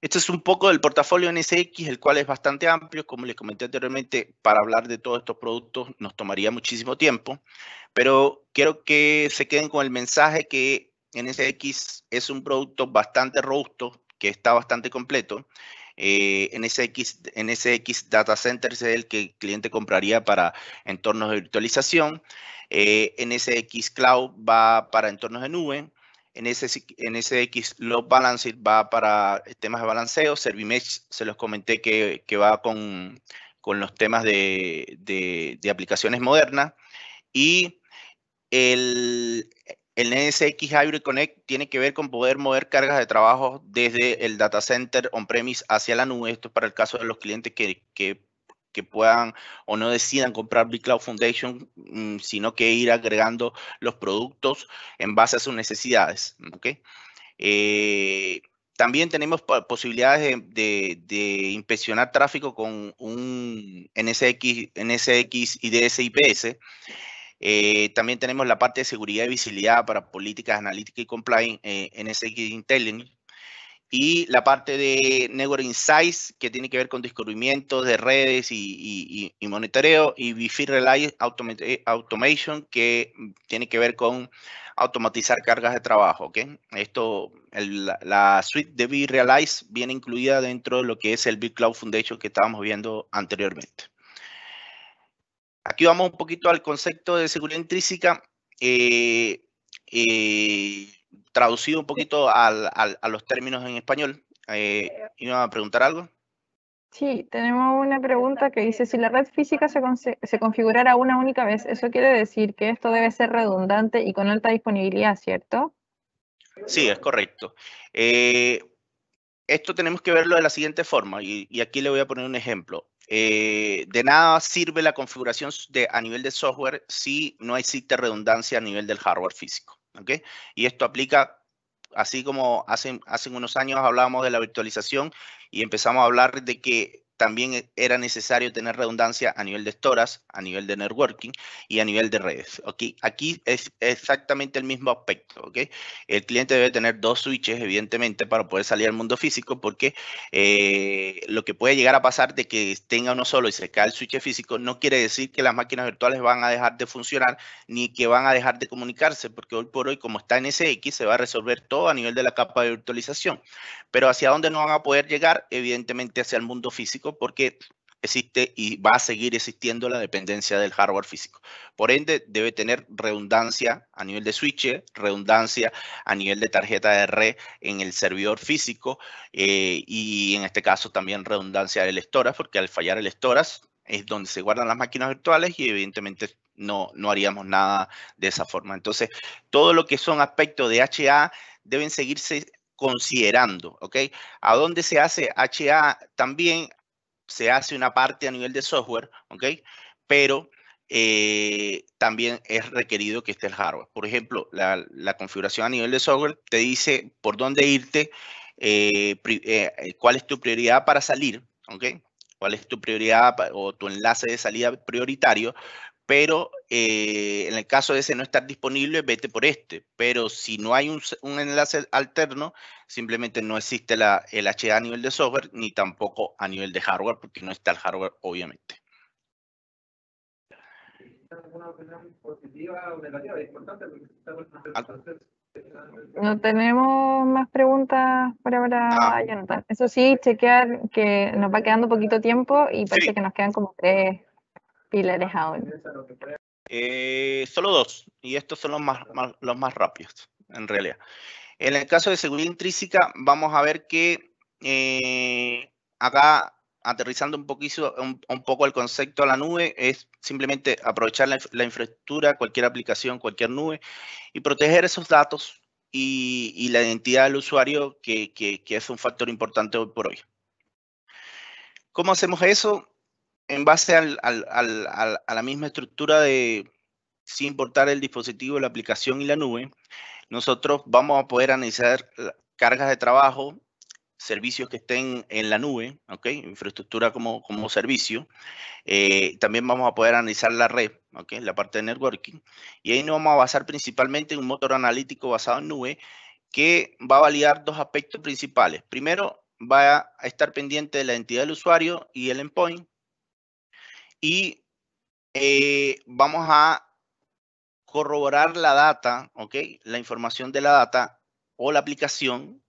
Esto es un poco del portafolio NSX, el cual es bastante amplio. Como les comenté anteriormente, para hablar de todos estos productos nos tomaría muchísimo tiempo, pero quiero que se queden con el mensaje que NSX es un producto bastante robusto, que está bastante completo. Eh, NSX, Data Center es el que el cliente compraría para entornos de virtualización. Eh, NSX Cloud va para entornos de nube. NSX, NSX Load Balancer va para temas de balanceo. Servimesh se los comenté que, va con, los temas de, de aplicaciones modernas. Y el el NSX Hybrid Connect tiene que ver con poder mover cargas de trabajo desde el data center on-premise hacia la nube. Esto es para el caso de los clientes que, puedan o no decidan comprar Big Cloud Foundation, mm, sino que ir agregando los productos en base a sus necesidades. Eh, también tenemos posibilidades de, inspeccionar tráfico con un NSX, NSX DSIPS. IPS. Eh, también tenemos la parte de seguridad y visibilidad para políticas analíticas y compliance eh, en en SX Intelligence. Y la parte de Network Insights, que tiene que ver con descubrimientos de redes y, y, y monitoreo. Y Wi-Fi eh, Automation, que tiene que ver con automatizar cargas de trabajo. ¿okay? Esto, la suite de Realize viene incluida dentro de lo que es el Big Cloud Foundation que estábamos viendo anteriormente. Aquí vamos un poquito al concepto de seguridad intrínseca, eh, eh, traducido un poquito a los términos en español. Eh, ¿Iba a preguntar algo? Sí, tenemos una pregunta que dice, si la red física se, configurara una única vez, eso quiere decir que esto debe ser redundante y con alta disponibilidad, ¿cierto? Sí, es correcto. Eh, esto tenemos que verlo de la siguiente forma y, aquí le voy a poner un ejemplo. Eh, de nada sirve la configuración de, a nivel de software si no existe redundancia a nivel del hardware físico. Y esto aplica, así como hace, hace unos años hablábamos de la virtualización y empezamos a hablar de que también eh, era necesario tener redundancia a nivel de estoras, a nivel de networking y a nivel de redes. Aquí es exactamente el mismo aspecto. ¿okay? El cliente debe tener dos switches, evidentemente, para poder salir al mundo físico, porque eh, lo que puede llegar a pasar de que tenga uno solo y se cae el switch físico, no quiere decir que las máquinas virtuales van a dejar de funcionar ni que van a dejar de comunicarse, porque hoy por hoy, como está en SX, se va a resolver todo a nivel de la capa de virtualización. Pero hacia dónde no van a poder llegar, evidentemente, hacia el mundo físico porque existe y va a seguir existiendo la dependencia del hardware físico. Por ende, debe tener redundancia a nivel de switch, redundancia a nivel de tarjeta de red en el servidor físico eh, y en este caso también redundancia del storage, porque al fallar el storage es donde se guardan las máquinas virtuales y evidentemente no, no haríamos nada de esa forma. Entonces, todo lo que son aspectos de HA deben seguirse considerando, ¿ok? ¿A dónde se hace HA? También se hace una parte a nivel de software, ¿ok? Pero eh, también es requerido que esté el hardware. Por ejemplo, la, configuración a nivel de software te dice por dónde irte, eh, eh, cuál es tu prioridad para salir, ¿ok? Cuál es tu prioridad o tu enlace de salida prioritario, pero en el caso de ese no estar disponible, vete por este. Pero si no hay un, un, enlace alterno, simplemente no existe la, el H a nivel de software ni tampoco a nivel de hardware, porque no está el hardware, obviamente. No tenemos más preguntas por ahora, ah. Jonathan. Eso sí, chequear que nos va quedando poquito tiempo y parece que nos quedan como tres pilares ahora. Eh, solo dos, y estos son los más, los más rápidos, en realidad. En el caso de seguridad intrínseca, vamos a ver que eh, acá, aterrizando un, poquito, un, poco el concepto a la nube, es simplemente aprovechar la, infraestructura, cualquier aplicación, cualquier nube, y proteger esos datos y, la identidad del usuario, que, es un factor importante hoy por hoy. ¿Cómo hacemos eso? En base a la misma estructura de, sin importar el dispositivo, la aplicación y la nube, nosotros vamos a poder analizar cargas de trabajo, servicios que estén en la nube, ¿okay? infraestructura como, como servicio. Eh, también vamos a poder analizar la red, ¿okay? la parte de networking. Y ahí nos vamos a basar principalmente en un motor analítico basado en nube que va a validar dos aspectos principales. Primero, va a estar pendiente de la identidad del usuario y el endpoint. Y eh, vamos a corroborar la data, ¿ok? La información de la data o la aplicación,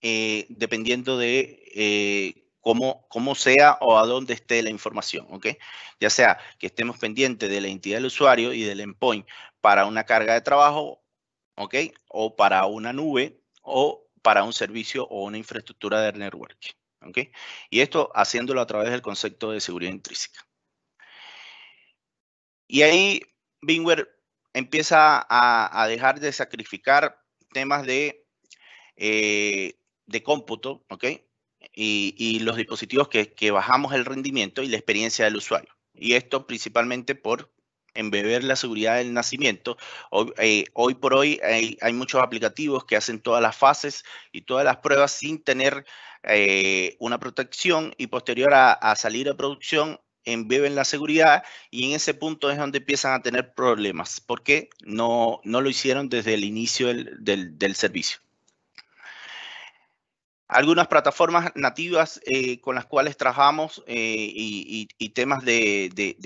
eh, dependiendo de eh, cómo, cómo, sea o a dónde esté la información, ¿ok? Ya sea que estemos pendientes de la entidad del usuario y del endpoint para una carga de trabajo, ¿ok? O para una nube o para un servicio o una infraestructura de network, ¿ok? Y esto haciéndolo a través del concepto de seguridad intrínseca. Y ahí Bingware empieza a, dejar de sacrificar temas de, eh, de cómputo, ¿ok? Y, los dispositivos que, bajamos el rendimiento y la experiencia del usuario. Y esto principalmente por embeber la seguridad del nacimiento. Eh, hoy, por hoy hay, muchos aplicativos que hacen todas las fases y todas las pruebas sin tener eh, una protección y posterior a, a salir a producción en la seguridad y en ese punto es donde empiezan a tener problemas, porque no, lo hicieron desde el inicio del, servicio. Algunas plataformas nativas eh, con las cuales trabajamos eh, y, temas de,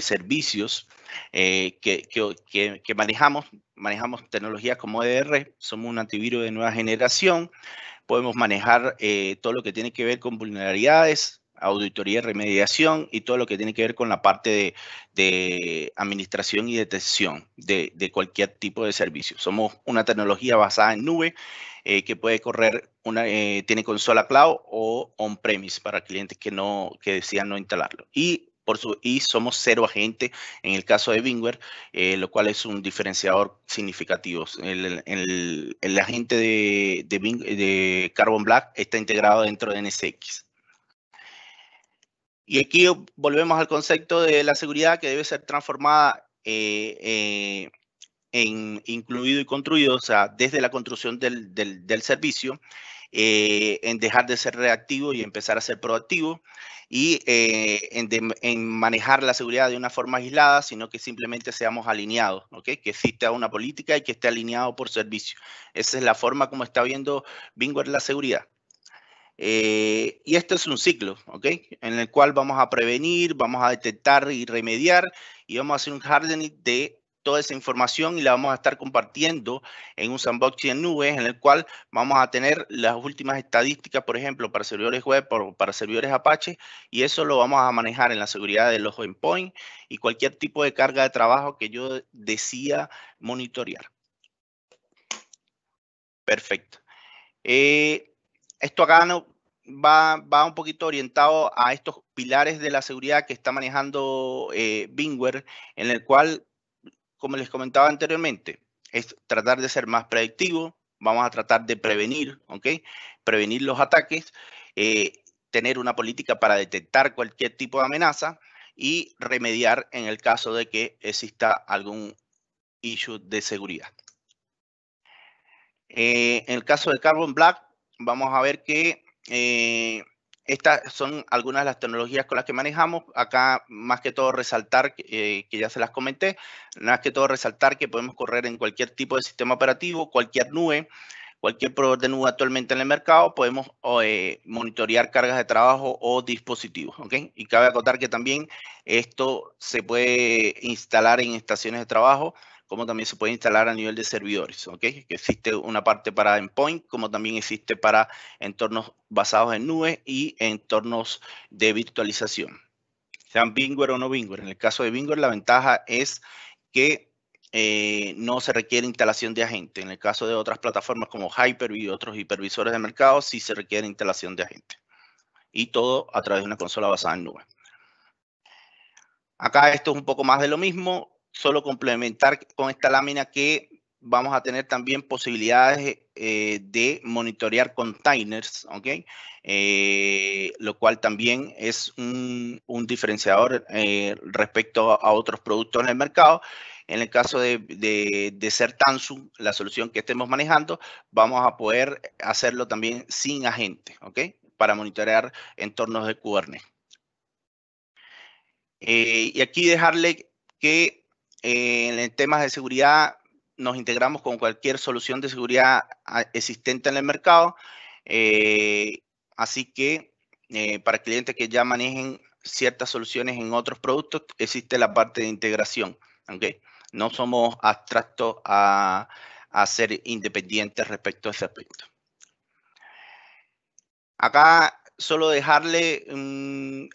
servicios eh, que, que, que, manejamos, manejamos tecnologías como EDR, somos un antivirus de nueva generación, podemos manejar todo lo que tiene que ver con vulnerabilidades, auditoría remediación y todo lo que tiene que ver con la parte de, administración y detección de, cualquier tipo de servicio. Somos una tecnología basada en nube eh, que puede correr, una, eh, tiene consola cloud o on-premise para clientes que, no, que decían no instalarlo. Y por su, y somos cero agente en el caso de Bingware, eh, lo cual es un diferenciador significativo. El, el, agente de, de, Bing, de Carbon Black está integrado dentro de NSX. Y aquí volvemos al concepto de la seguridad que debe ser transformada eh, eh, en incluido y construido, o sea, desde la construcción del, servicio, eh, en dejar de ser reactivo y empezar a ser proactivo, y en, manejar la seguridad de una forma aislada, sino que simplemente seamos alineados, ¿okay? que exista una política y que esté alineado por servicio. Esa es la forma como está viendo Bingware la seguridad. Eh, y esto es un ciclo, ¿ok? En el cual vamos a prevenir, vamos a detectar y remediar y vamos a hacer un hardening de toda esa información y la vamos a estar compartiendo en un sandbox en nubes en el cual vamos a tener las últimas estadísticas, por ejemplo, para servidores web, para servidores Apache, y eso lo vamos a manejar en la seguridad de los endpoints y cualquier tipo de carga de trabajo que yo decía monitorear. Perfecto. Eh, esto acá no, va, un poquito orientado a estos pilares de la seguridad que está manejando eh, en el cual, como les comentaba anteriormente, es tratar de ser más predictivo, vamos a tratar de prevenir, ¿ok? Prevenir los ataques, eh, tener una política para detectar cualquier tipo de amenaza y remediar en el caso de que exista algún issue de seguridad. Eh, en el caso de Carbon Black, vamos a ver que eh, estas son algunas de las tecnologías con las que manejamos. Acá, más que todo, resaltar, eh, que ya se las comenté, más que todo, resaltar que podemos correr en cualquier tipo de sistema operativo, cualquier nube, cualquier proveedor de nube actualmente en el mercado, podemos eh, monitorear cargas de trabajo o dispositivos. Y cabe acotar que también esto se puede instalar en estaciones de trabajo como también se puede instalar a nivel de servidores, ¿ok? Que existe una parte para endpoint, como también existe para entornos basados en nube y entornos de virtualización. Sean Bingware o no Bingware. En el caso de Bingware, la ventaja es que eh, no se requiere instalación de agente. En el caso de otras plataformas como Hyper-V y otros hipervisores de mercado, sí se requiere instalación de agente. Y todo a través de una consola basada en nube. Acá esto es un poco más de lo mismo solo complementar con esta lámina que vamos a tener también posibilidades eh, de monitorear containers, ¿ok? Eh, lo cual también es un, diferenciador eh, respecto a otros productos en el mercado. En el caso de, de, de ser la solución que estemos manejando, vamos a poder hacerlo también sin agente, ¿ok? Para monitorear entornos de Kubernetes. y aquí dejarle que en temas de seguridad nos integramos con cualquier solución de seguridad ah, existente en el mercado. Eh, así que eh, para clientes que ya manejen ciertas soluciones en otros productos, existe la parte de integración. Aunque No somos abstractos a, ser independientes respecto a ese aspecto. Acá solo dejarle mm,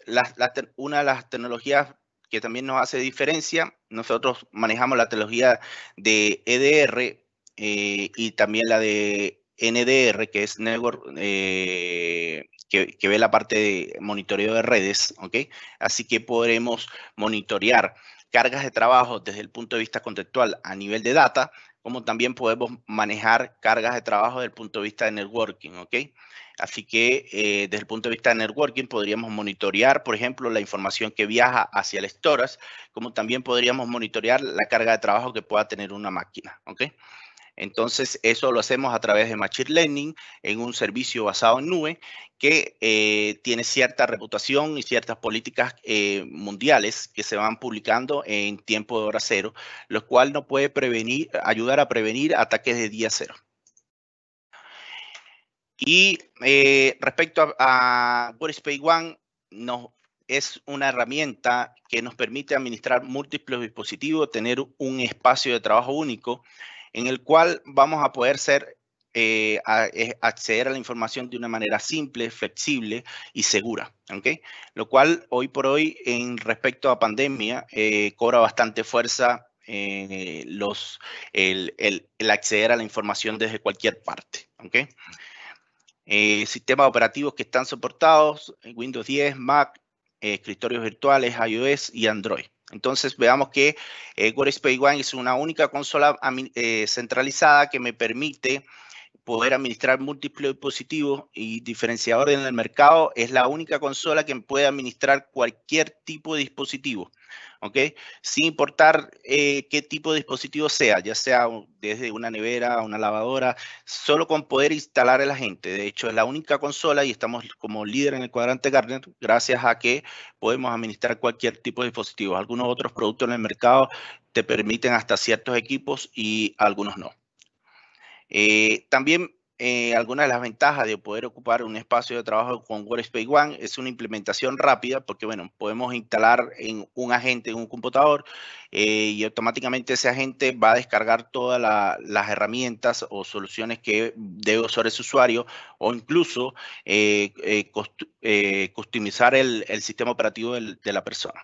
una de las tecnologías que también nos hace diferencia. Nosotros manejamos la tecnología de EDR eh, y también la de NDR, que es Network, eh, que, que, ve la parte de monitoreo de redes, ¿ok? Así que podremos monitorear cargas de trabajo desde el punto de vista contextual a nivel de data, como también podemos manejar cargas de trabajo desde el punto de vista de networking, ¿ok? Así que eh, desde el punto de vista de networking podríamos monitorear, por ejemplo, la información que viaja hacia el storage, como también podríamos monitorear la carga de trabajo que pueda tener una máquina. Entonces, eso lo hacemos a través de Machine Learning en un servicio basado en nube que eh, tiene cierta reputación y ciertas políticas eh, mundiales que se van publicando en tiempo de hora cero, lo cual no puede prevenir, ayudar a prevenir ataques de día cero. Y eh, respecto a, Boris Pay One, no, es una herramienta que nos permite administrar múltiples dispositivos, tener un espacio de trabajo único en el cual vamos a poder ser, eh, acceder a la información de una manera simple, flexible y segura. Lo cual hoy por hoy, en respecto a pandemia, eh, cobra bastante fuerza eh, los, el, acceder a la información desde cualquier parte. Eh, sistemas operativos que están soportados, eh, Windows 10, Mac, eh, escritorios virtuales, iOS y Android. Entonces veamos que eh, ONE es una única consola centralizada que me permite poder administrar múltiples dispositivos y diferenciador en el mercado. Es la única consola que puede administrar cualquier tipo de dispositivo. ¿ok? Sin importar eh, qué tipo de dispositivo sea, ya sea desde una nevera, una lavadora, solo con poder instalar a la gente. De hecho, es la única consola y estamos como líder en el cuadrante Gartner gracias a que podemos administrar cualquier tipo de dispositivos. Algunos otros productos en el mercado te permiten hasta ciertos equipos y algunos no. Eh, también eh, algunas alguna de las ventajas de poder ocupar un espacio de trabajo con Workspace ONE es una implementación rápida, porque bueno, podemos instalar en un agente en un computador eh, y automáticamente ese agente va a descargar todas las herramientas o soluciones que debe usar ese usuario o incluso eh, customizar el, sistema operativo de la persona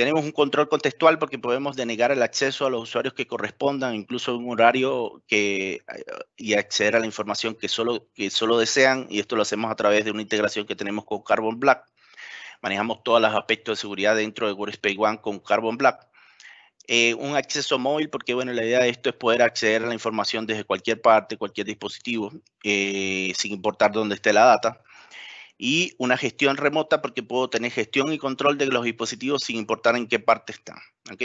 tenemos un control contextual porque podemos denegar el acceso a los usuarios que correspondan, incluso en un horario que, eh, y acceder a la información que solo, que solo desean. Y esto lo hacemos a través de una integración que tenemos con Carbon Black. Manejamos todos los aspectos de seguridad dentro de WordSpace One con Carbon Black. Eh, un acceso móvil, porque bueno, la idea de esto es poder acceder a la información desde cualquier parte, cualquier dispositivo, eh, sin importar dónde esté la data y una gestión remota porque puedo tener gestión y control de los dispositivos sin importar en qué parte están.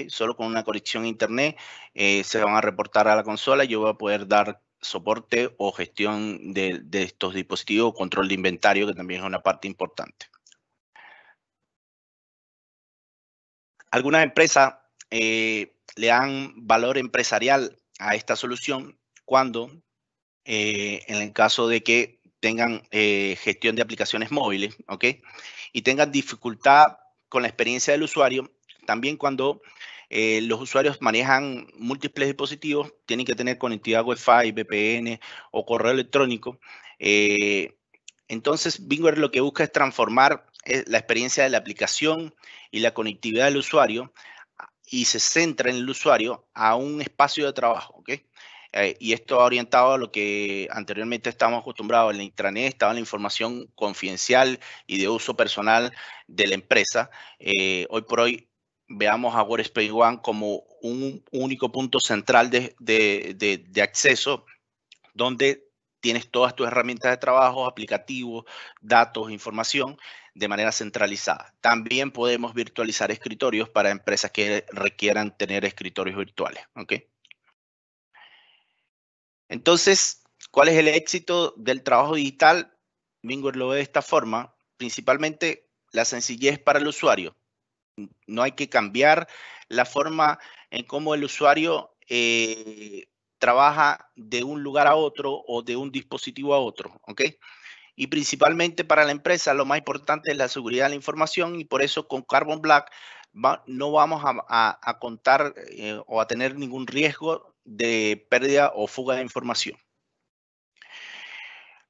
Solo con una conexión a Internet eh, se van a reportar a la consola y yo voy a poder dar soporte o gestión de, estos dispositivos, control de inventario, que también es una parte importante. Algunas empresas eh, le dan valor empresarial a esta solución cuando, eh, en el caso de que tengan eh, gestión de aplicaciones móviles, ¿ok? Y tengan dificultad con la experiencia del usuario, también cuando eh, los usuarios manejan múltiples dispositivos, tienen que tener conectividad Wi-Fi, VPN o correo electrónico. Eh, entonces, Bingware lo que busca es transformar la experiencia de la aplicación y la conectividad del usuario ah, y se centra en el usuario a un espacio de trabajo, ¿ok? Eh, y esto ha orientado a lo que anteriormente estábamos acostumbrados en la intranet, estaba la información confidencial y de uso personal de la empresa. Eh, hoy por hoy veamos a WordSpace ONE como un único punto central de, acceso donde tienes todas tus herramientas de trabajo, aplicativos, datos, información de manera centralizada. También podemos virtualizar escritorios para empresas que requieran tener escritorios virtuales. ¿okay? Entonces, ¿cuál es el éxito del trabajo digital? Bingo lo ve de esta forma, principalmente la sencillez para el usuario. No hay que cambiar la forma en cómo el usuario eh, trabaja de un lugar a otro o de un dispositivo a otro, Y principalmente para la empresa lo más importante es la seguridad de la información y por eso con Carbon Black no vamos a, contar eh, o a tener ningún riesgo de pérdida o fuga de información.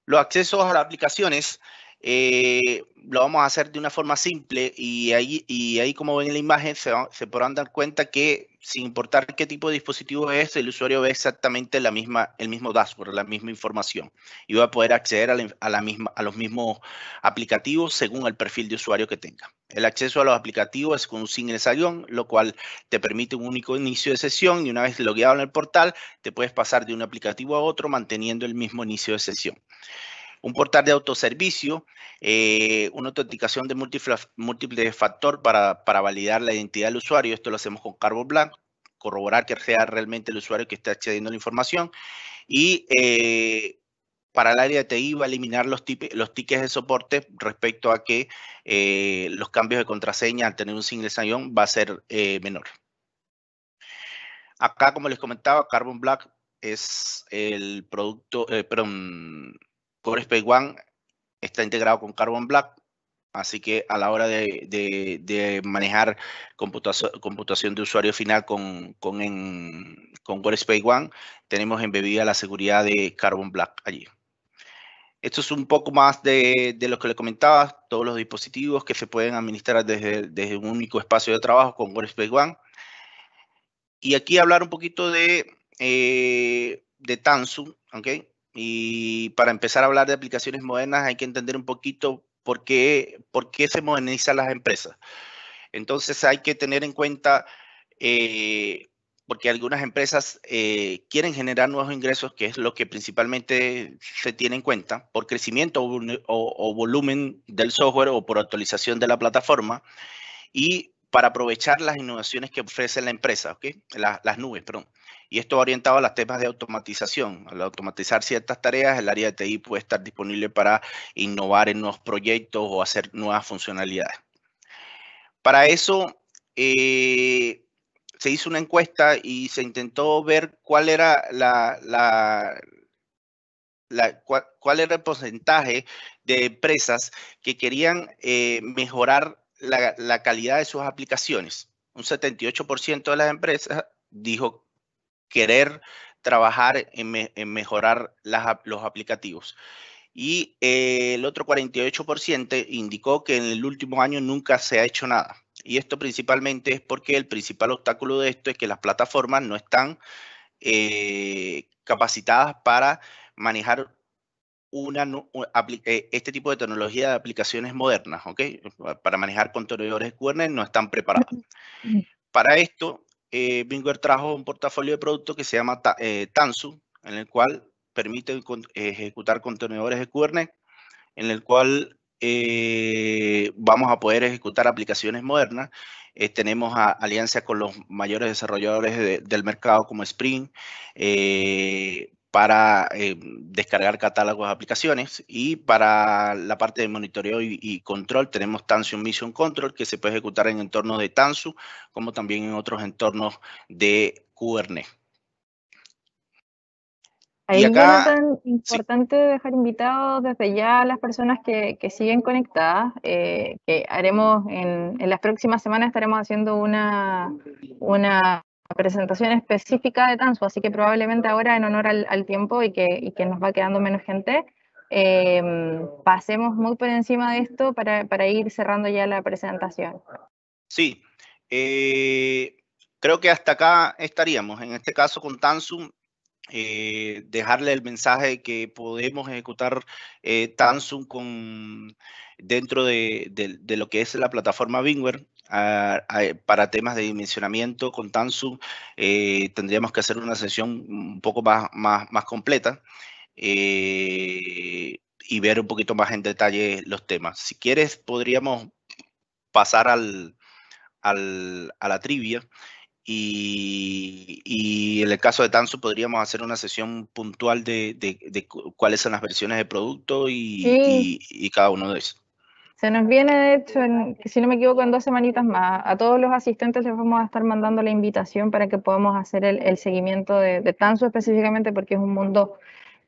Los accesos a las aplicaciones eh, lo vamos a hacer de una forma simple y ahí, y ahí como ven en la imagen se, se, podrán dar cuenta que sin importar qué tipo de dispositivo es, el usuario ve exactamente la misma, el mismo dashboard, la misma información y va a poder acceder a, la, misma, a los mismos aplicativos según el perfil de usuario que tenga. El acceso a los aplicativos es con un single sign lo cual te permite un único inicio de sesión y una vez logueado en el portal, te puedes pasar de un aplicativo a otro manteniendo el mismo inicio de sesión un portal de autoservicio, eh, una autenticación de múltiple, factor para, para, validar la identidad del usuario. Esto lo hacemos con Carbon Black, corroborar que sea realmente el usuario que está accediendo a la información. Y eh, para el área de TI va a eliminar los, los tickets de soporte respecto a que eh, los cambios de contraseña al tener un single sign-on va a ser menor. Acá, como les comentaba, Carbon Black es el producto, eh, perdón, Core Space One está integrado con Carbon Black, así que a la hora de, manejar computación, de usuario final con, con, en, con Core One, tenemos embebida la seguridad de Carbon Black allí. Esto es un poco más de, lo que le comentaba, todos los dispositivos que se pueden administrar desde, un único espacio de trabajo con Workspace One. Y aquí hablar un poquito de, eh, de y para empezar a hablar de aplicaciones modernas hay que entender un poquito por qué, por qué se modernizan las empresas. Entonces hay que tener en cuenta, eh, porque algunas empresas eh, quieren generar nuevos ingresos, que es lo que principalmente se tiene en cuenta, por crecimiento o, o volumen del software o por actualización de la plataforma. Y para aprovechar las innovaciones que ofrece la empresa, las nubes, perdón. Y esto va orientado a los temas de automatización. Al automatizar ciertas tareas, el área de TI puede estar disponible para innovar en nuevos proyectos o hacer nuevas funcionalidades. Para eso, eh, se hizo una encuesta y se intentó ver cuál era la, cuál, el porcentaje de empresas que querían eh, mejorar la, calidad de sus aplicaciones. Un 78% de las empresas dijo querer trabajar en, mejorar los aplicativos. Y eh, el otro 48% indicó que en el último año nunca se ha hecho nada. Y esto principalmente es porque el principal obstáculo de esto es que las plataformas no están eh, capacitadas para manejar una, eh, este tipo de tecnología de aplicaciones modernas, ¿ok? Para manejar contenedores Kubernetes no están preparados. Para esto, eh, Bingware trajo un portafolio de productos que se llama eh, Tanzu, en el cual permite ejecutar contenedores de Kubernetes, en el cual eh, vamos a poder ejecutar aplicaciones modernas. Eh, tenemos alianzas con los mayores desarrolladores del mercado como Spring. Eh, para eh, descargar catálogos de aplicaciones y para la parte de monitoreo y, control tenemos Tansu Mission Control que se puede ejecutar en entornos de Tansu como también en otros entornos de Kubernetes. Ahí es importante dejar invitados desde ya a las personas que, siguen conectadas, eh, que haremos en, en, las próximas semanas estaremos haciendo una, una la presentación específica de Tanzu, así que probablemente ahora en honor al, tiempo y que, que, nos va quedando menos gente, em, pasemos muy por encima de esto para, ir cerrando ya la presentación. Sí, eh, creo que hasta acá estaríamos. En este caso con Tanzu, eh, dejarle el mensaje que podemos ejecutar eh, Tanzu con, dentro de, de, lo que es la plataforma Bingware para temas de dimensionamiento con Tansu eh, tendríamos que hacer una sesión un poco más, más, más completa eh, y ver un poquito más en detalle los temas. Si quieres, podríamos pasar al, al, a la trivia. Y, y, en el caso de Tansu podríamos hacer una sesión puntual de, de, cuáles son las versiones de producto y, y, y cada uno de esos nos viene, de hecho, si no me equivoco, en dos semanitas más. A todos los asistentes les vamos a estar mandando la invitación para que podamos hacer el, seguimiento de, de Tanso específicamente porque es un mundo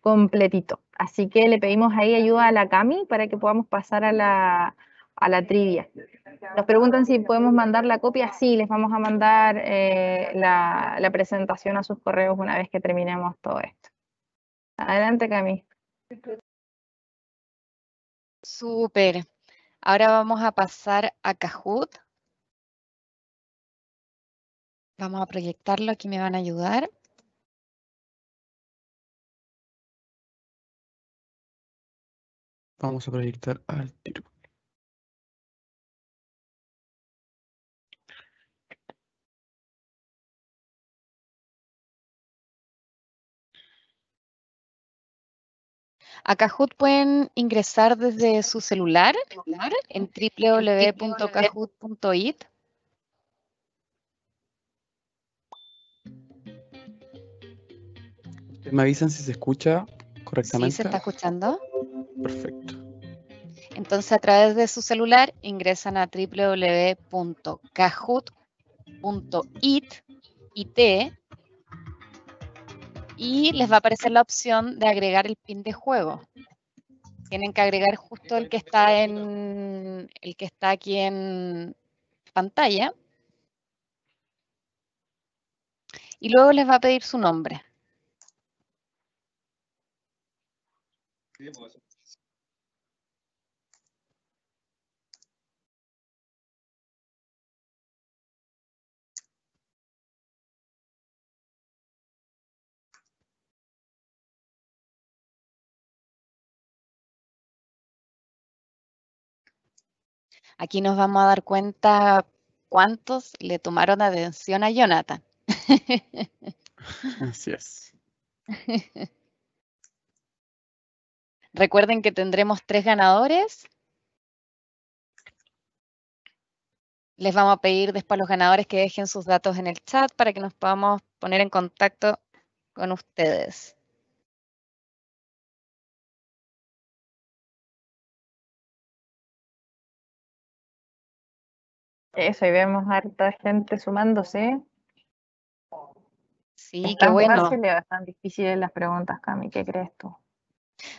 completito. Así que le pedimos ahí ayuda a la Cami para que podamos pasar a la, trivia. Nos preguntan si podemos mandar la copia. Sí, les vamos a mandar eh, la, la presentación a sus correos una vez que terminemos todo esto. Adelante, Cami. Súper. Ahora vamos a pasar a Kahoot. Vamos a proyectarlo, aquí me van a ayudar. Vamos a proyectar al tiro. A Kahoot pueden ingresar desde su celular en www.kahoot.it. ¿Me avisan si se escucha correctamente? Sí, se está escuchando. Perfecto. Entonces, a través de su celular ingresan a www.kahoot.it y les va a aparecer la opción de agregar el pin de juego. Tienen que agregar justo el que está en el que está aquí en pantalla. Y luego les va a pedir su nombre. Pues, Aquí nos vamos a dar cuenta cuántos le tomaron atención a Jonathan. Así es. Recuerden que tendremos tres ganadores. Les vamos a pedir después a los ganadores que dejen sus datos en el chat para que nos podamos poner en contacto con ustedes. Eso, y vemos harta gente sumándose. Sí, qué bueno. están difíciles las preguntas, Cami, ¿qué crees tú?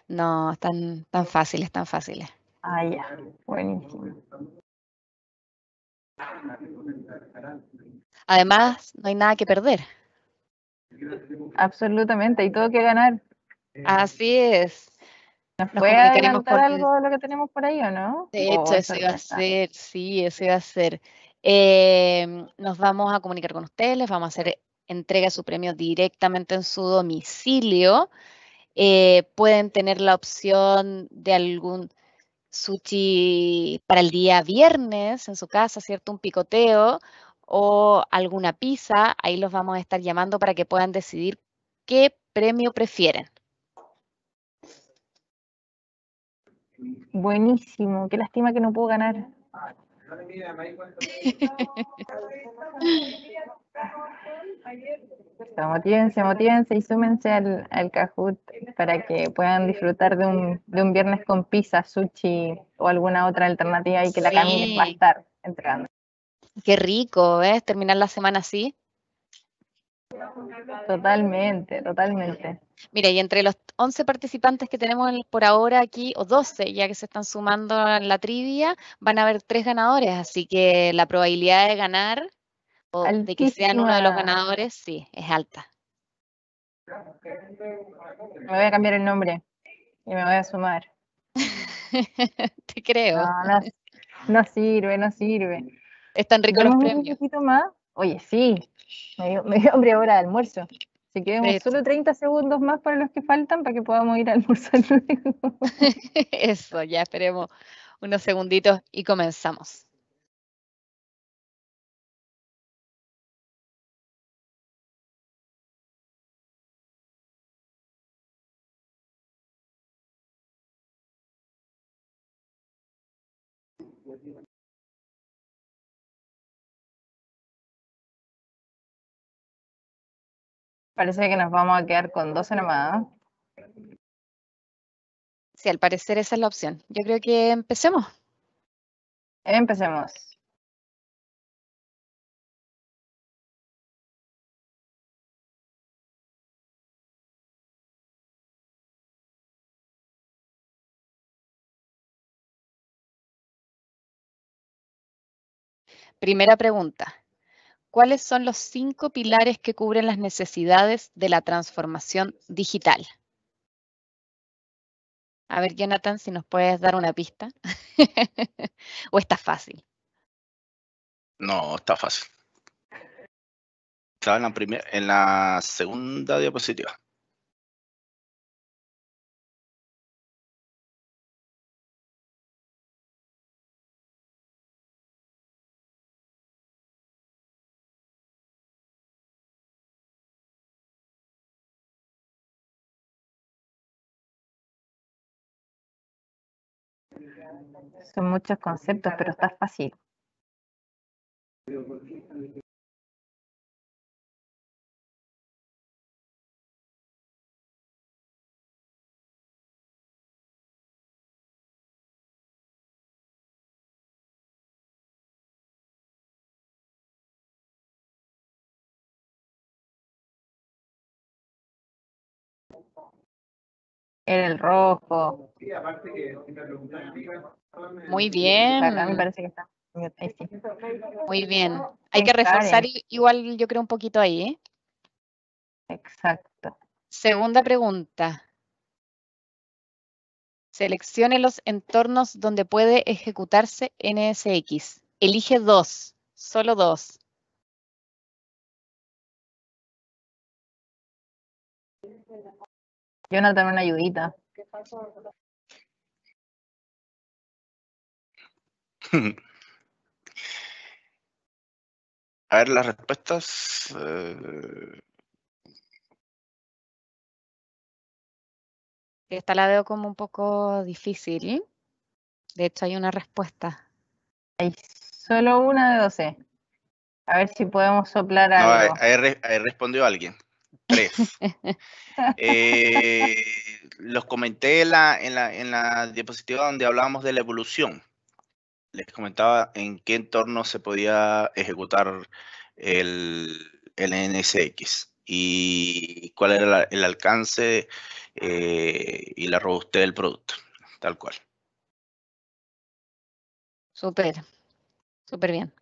No, están tan fáciles, tan fáciles. Ah, ya, buenísimo. Además, no hay nada que perder. Absolutamente, hay todo que ganar. Así es. ¿Nos puede adelantar algo de lo que tenemos por ahí o no? De hecho, eso ese va a ser, sí, eso va a ser. nos vamos a comunicar con ustedes, les vamos a hacer entrega de su premio directamente en su domicilio. Eh, pueden tener la opción de algún sushi para el día viernes en su casa, ¿cierto? Un picoteo o alguna pizza. Ahí los vamos a estar llamando para que puedan decidir qué premio prefieren. Buenísimo, qué lástima que no puedo ganar. se motívense, motívense y súmense al, al Kahoot para que puedan disfrutar de un, de un viernes con pizza, sushi o alguna otra alternativa y que la sí. va a estar entrando. Qué rico, ¿ves? Terminar la semana así. Totalmente, totalmente. Mira, y entre los 11 participantes que tenemos por ahora aquí, o 12 ya que se están sumando en la trivia, van a haber tres ganadores, así que la probabilidad de ganar o de que sean uno de los ganadores, sí, es alta. Me voy a cambiar el nombre y me voy a sumar. Te creo. No, sirve, no sirve. Están ricos los premios. Un poquito más Oye, sí, me dio, hambre ahora de almuerzo. Si que eh, solo 30 segundos más para los que faltan para que podamos ir a almorzar Eso, ya esperemos unos segunditos y comenzamos. Parece que nos vamos a quedar con 12 nomás. Sí, al parecer esa es la opción. Yo creo que empecemos. Empecemos. Primera pregunta cuáles son los cinco pilares que cubren las necesidades de la transformación digital. A ver, Jonathan, si nos puedes dar una pista. ¿O está fácil? No, está fácil. Estaba en la, primera, en la segunda diapositiva. Son muchos conceptos, pero está fácil. En el rojo. aparte que Muy bien. me parece que está. Muy bien. Hay que reforzar igual, yo creo, un poquito ahí. ¿eh? Exacto. Segunda pregunta. Seleccione los entornos donde puede ejecutarse NSX. Elige dos, solo dos. Jonathan, una ayudita. ¿Qué A ver las respuestas. Eh. Esta la veo como un poco difícil. ¿eh? De hecho, hay una respuesta. Hay solo una de 12. A ver si podemos soplar a algo. ahí respondió alguien. Eh, los comenté en la, en, la, en la diapositiva donde hablábamos de la evolución. Les comentaba en qué entorno se podía ejecutar el, el NSX y cuál era el alcance eh, y la robustez del producto, tal cual. Súper, súper bien.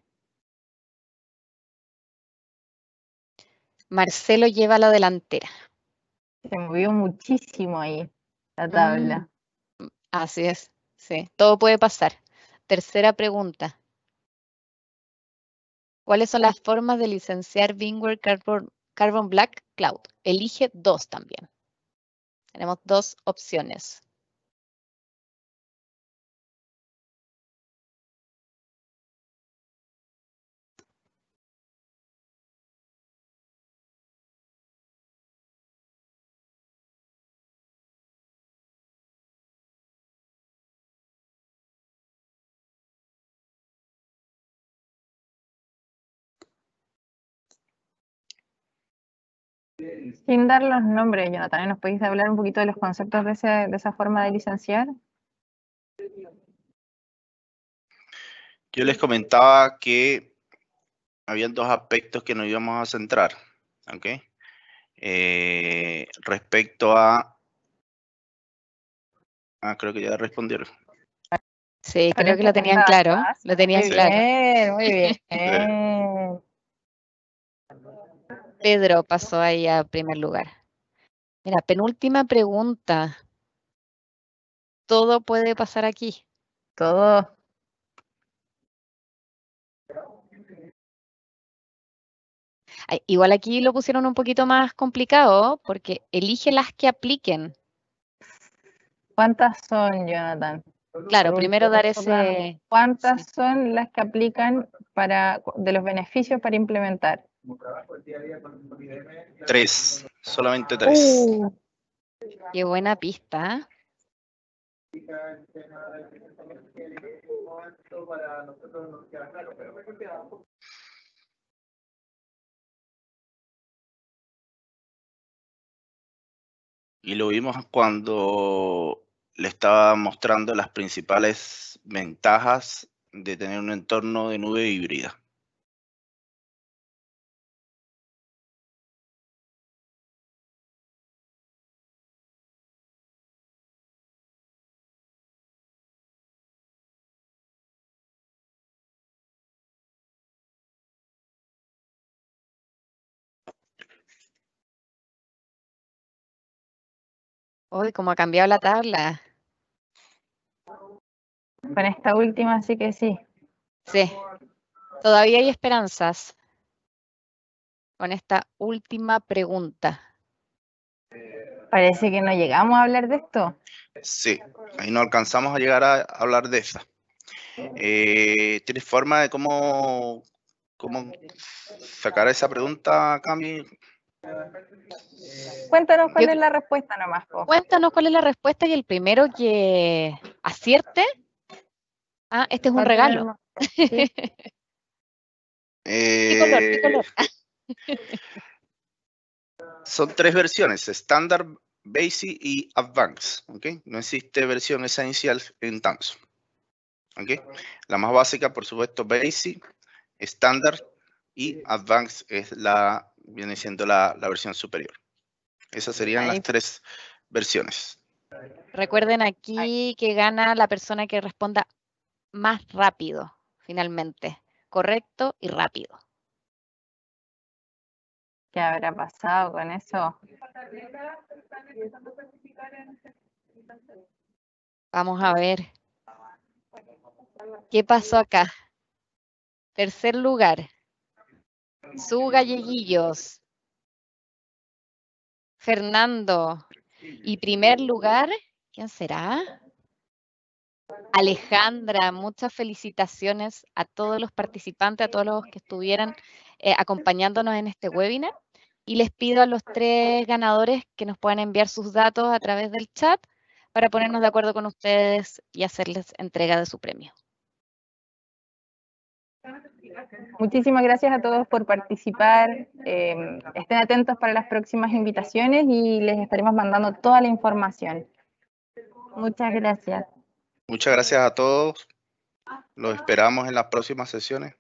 Marcelo lleva la delantera. Se movió muchísimo ahí la mm, tabla. así es, sí, todo puede pasar. Tercera pregunta. ¿Cuáles son las formas de licenciar Bingware Carbon Black Cloud? Elige dos también. Tenemos dos opciones. Sin dar los nombres, Jonathan, ¿eh? ¿nos podéis hablar un poquito de los conceptos de, esa forma de licenciar? Yo les comentaba que había dos aspectos que nos íbamos a centrar, ¿ok? Eh, respecto a... Ah, creo que ya respondieron. Sí, creo que lo tenían claro. Lo tenían claro. muy bien. Pedro pasó ahí a primer lugar. Mira, penúltima pregunta. Todo puede pasar aquí. Todo. Igual aquí lo pusieron un poquito más complicado porque elige las que apliquen. ¿Cuántas son, Jonathan? Claro, primero dar ese... ¿Cuántas son las que aplican para, de los beneficios para implementar? Tres, solamente tres. Uh, qué buena pista. Y lo vimos cuando le estaba mostrando las principales ventajas de tener un entorno de nube híbrida. Cómo ha cambiado la tabla. Con esta última sí que sí. Sí. Todavía hay esperanzas. Con esta última pregunta. Parece que no llegamos a hablar de esto. Sí, ahí no alcanzamos a llegar a hablar de esta. Eh, ¿Tienes forma de cómo, cómo sacar esa pregunta, Cami? Cuéntanos cuál es la respuesta nomás. Cuéntanos cuál es la respuesta y el primero que acierte. Ah, este es un regalo. Eh, son tres versiones, estándar, Basic y Advanced. ¿okay? No existe versión esencial en tanzo. ¿okay? La más básica, por supuesto, Basic, Estándar y Advanced es la viene siendo la, versión superior. Esas serían las tres versiones. Recuerden aquí que gana la persona que responda más rápido, finalmente. Correcto y rápido. ¿Qué habrá pasado con eso? Vamos a ver. ¿Qué pasó acá? Tercer lugar. Su Galleguillos. Fernando. Y primer lugar, ¿quién será? Alejandra, muchas felicitaciones a todos los participantes, a todos los que estuvieran eh, acompañándonos en este webinar. Y les pido a los tres ganadores que nos puedan enviar sus datos a través del chat para ponernos de acuerdo con ustedes y hacerles entrega de su premio. Muchísimas gracias a todos por participar. Eh, estén atentos para las próximas invitaciones y les estaremos mandando toda la información. Muchas gracias. Muchas gracias a todos. Los esperamos en las próximas sesiones.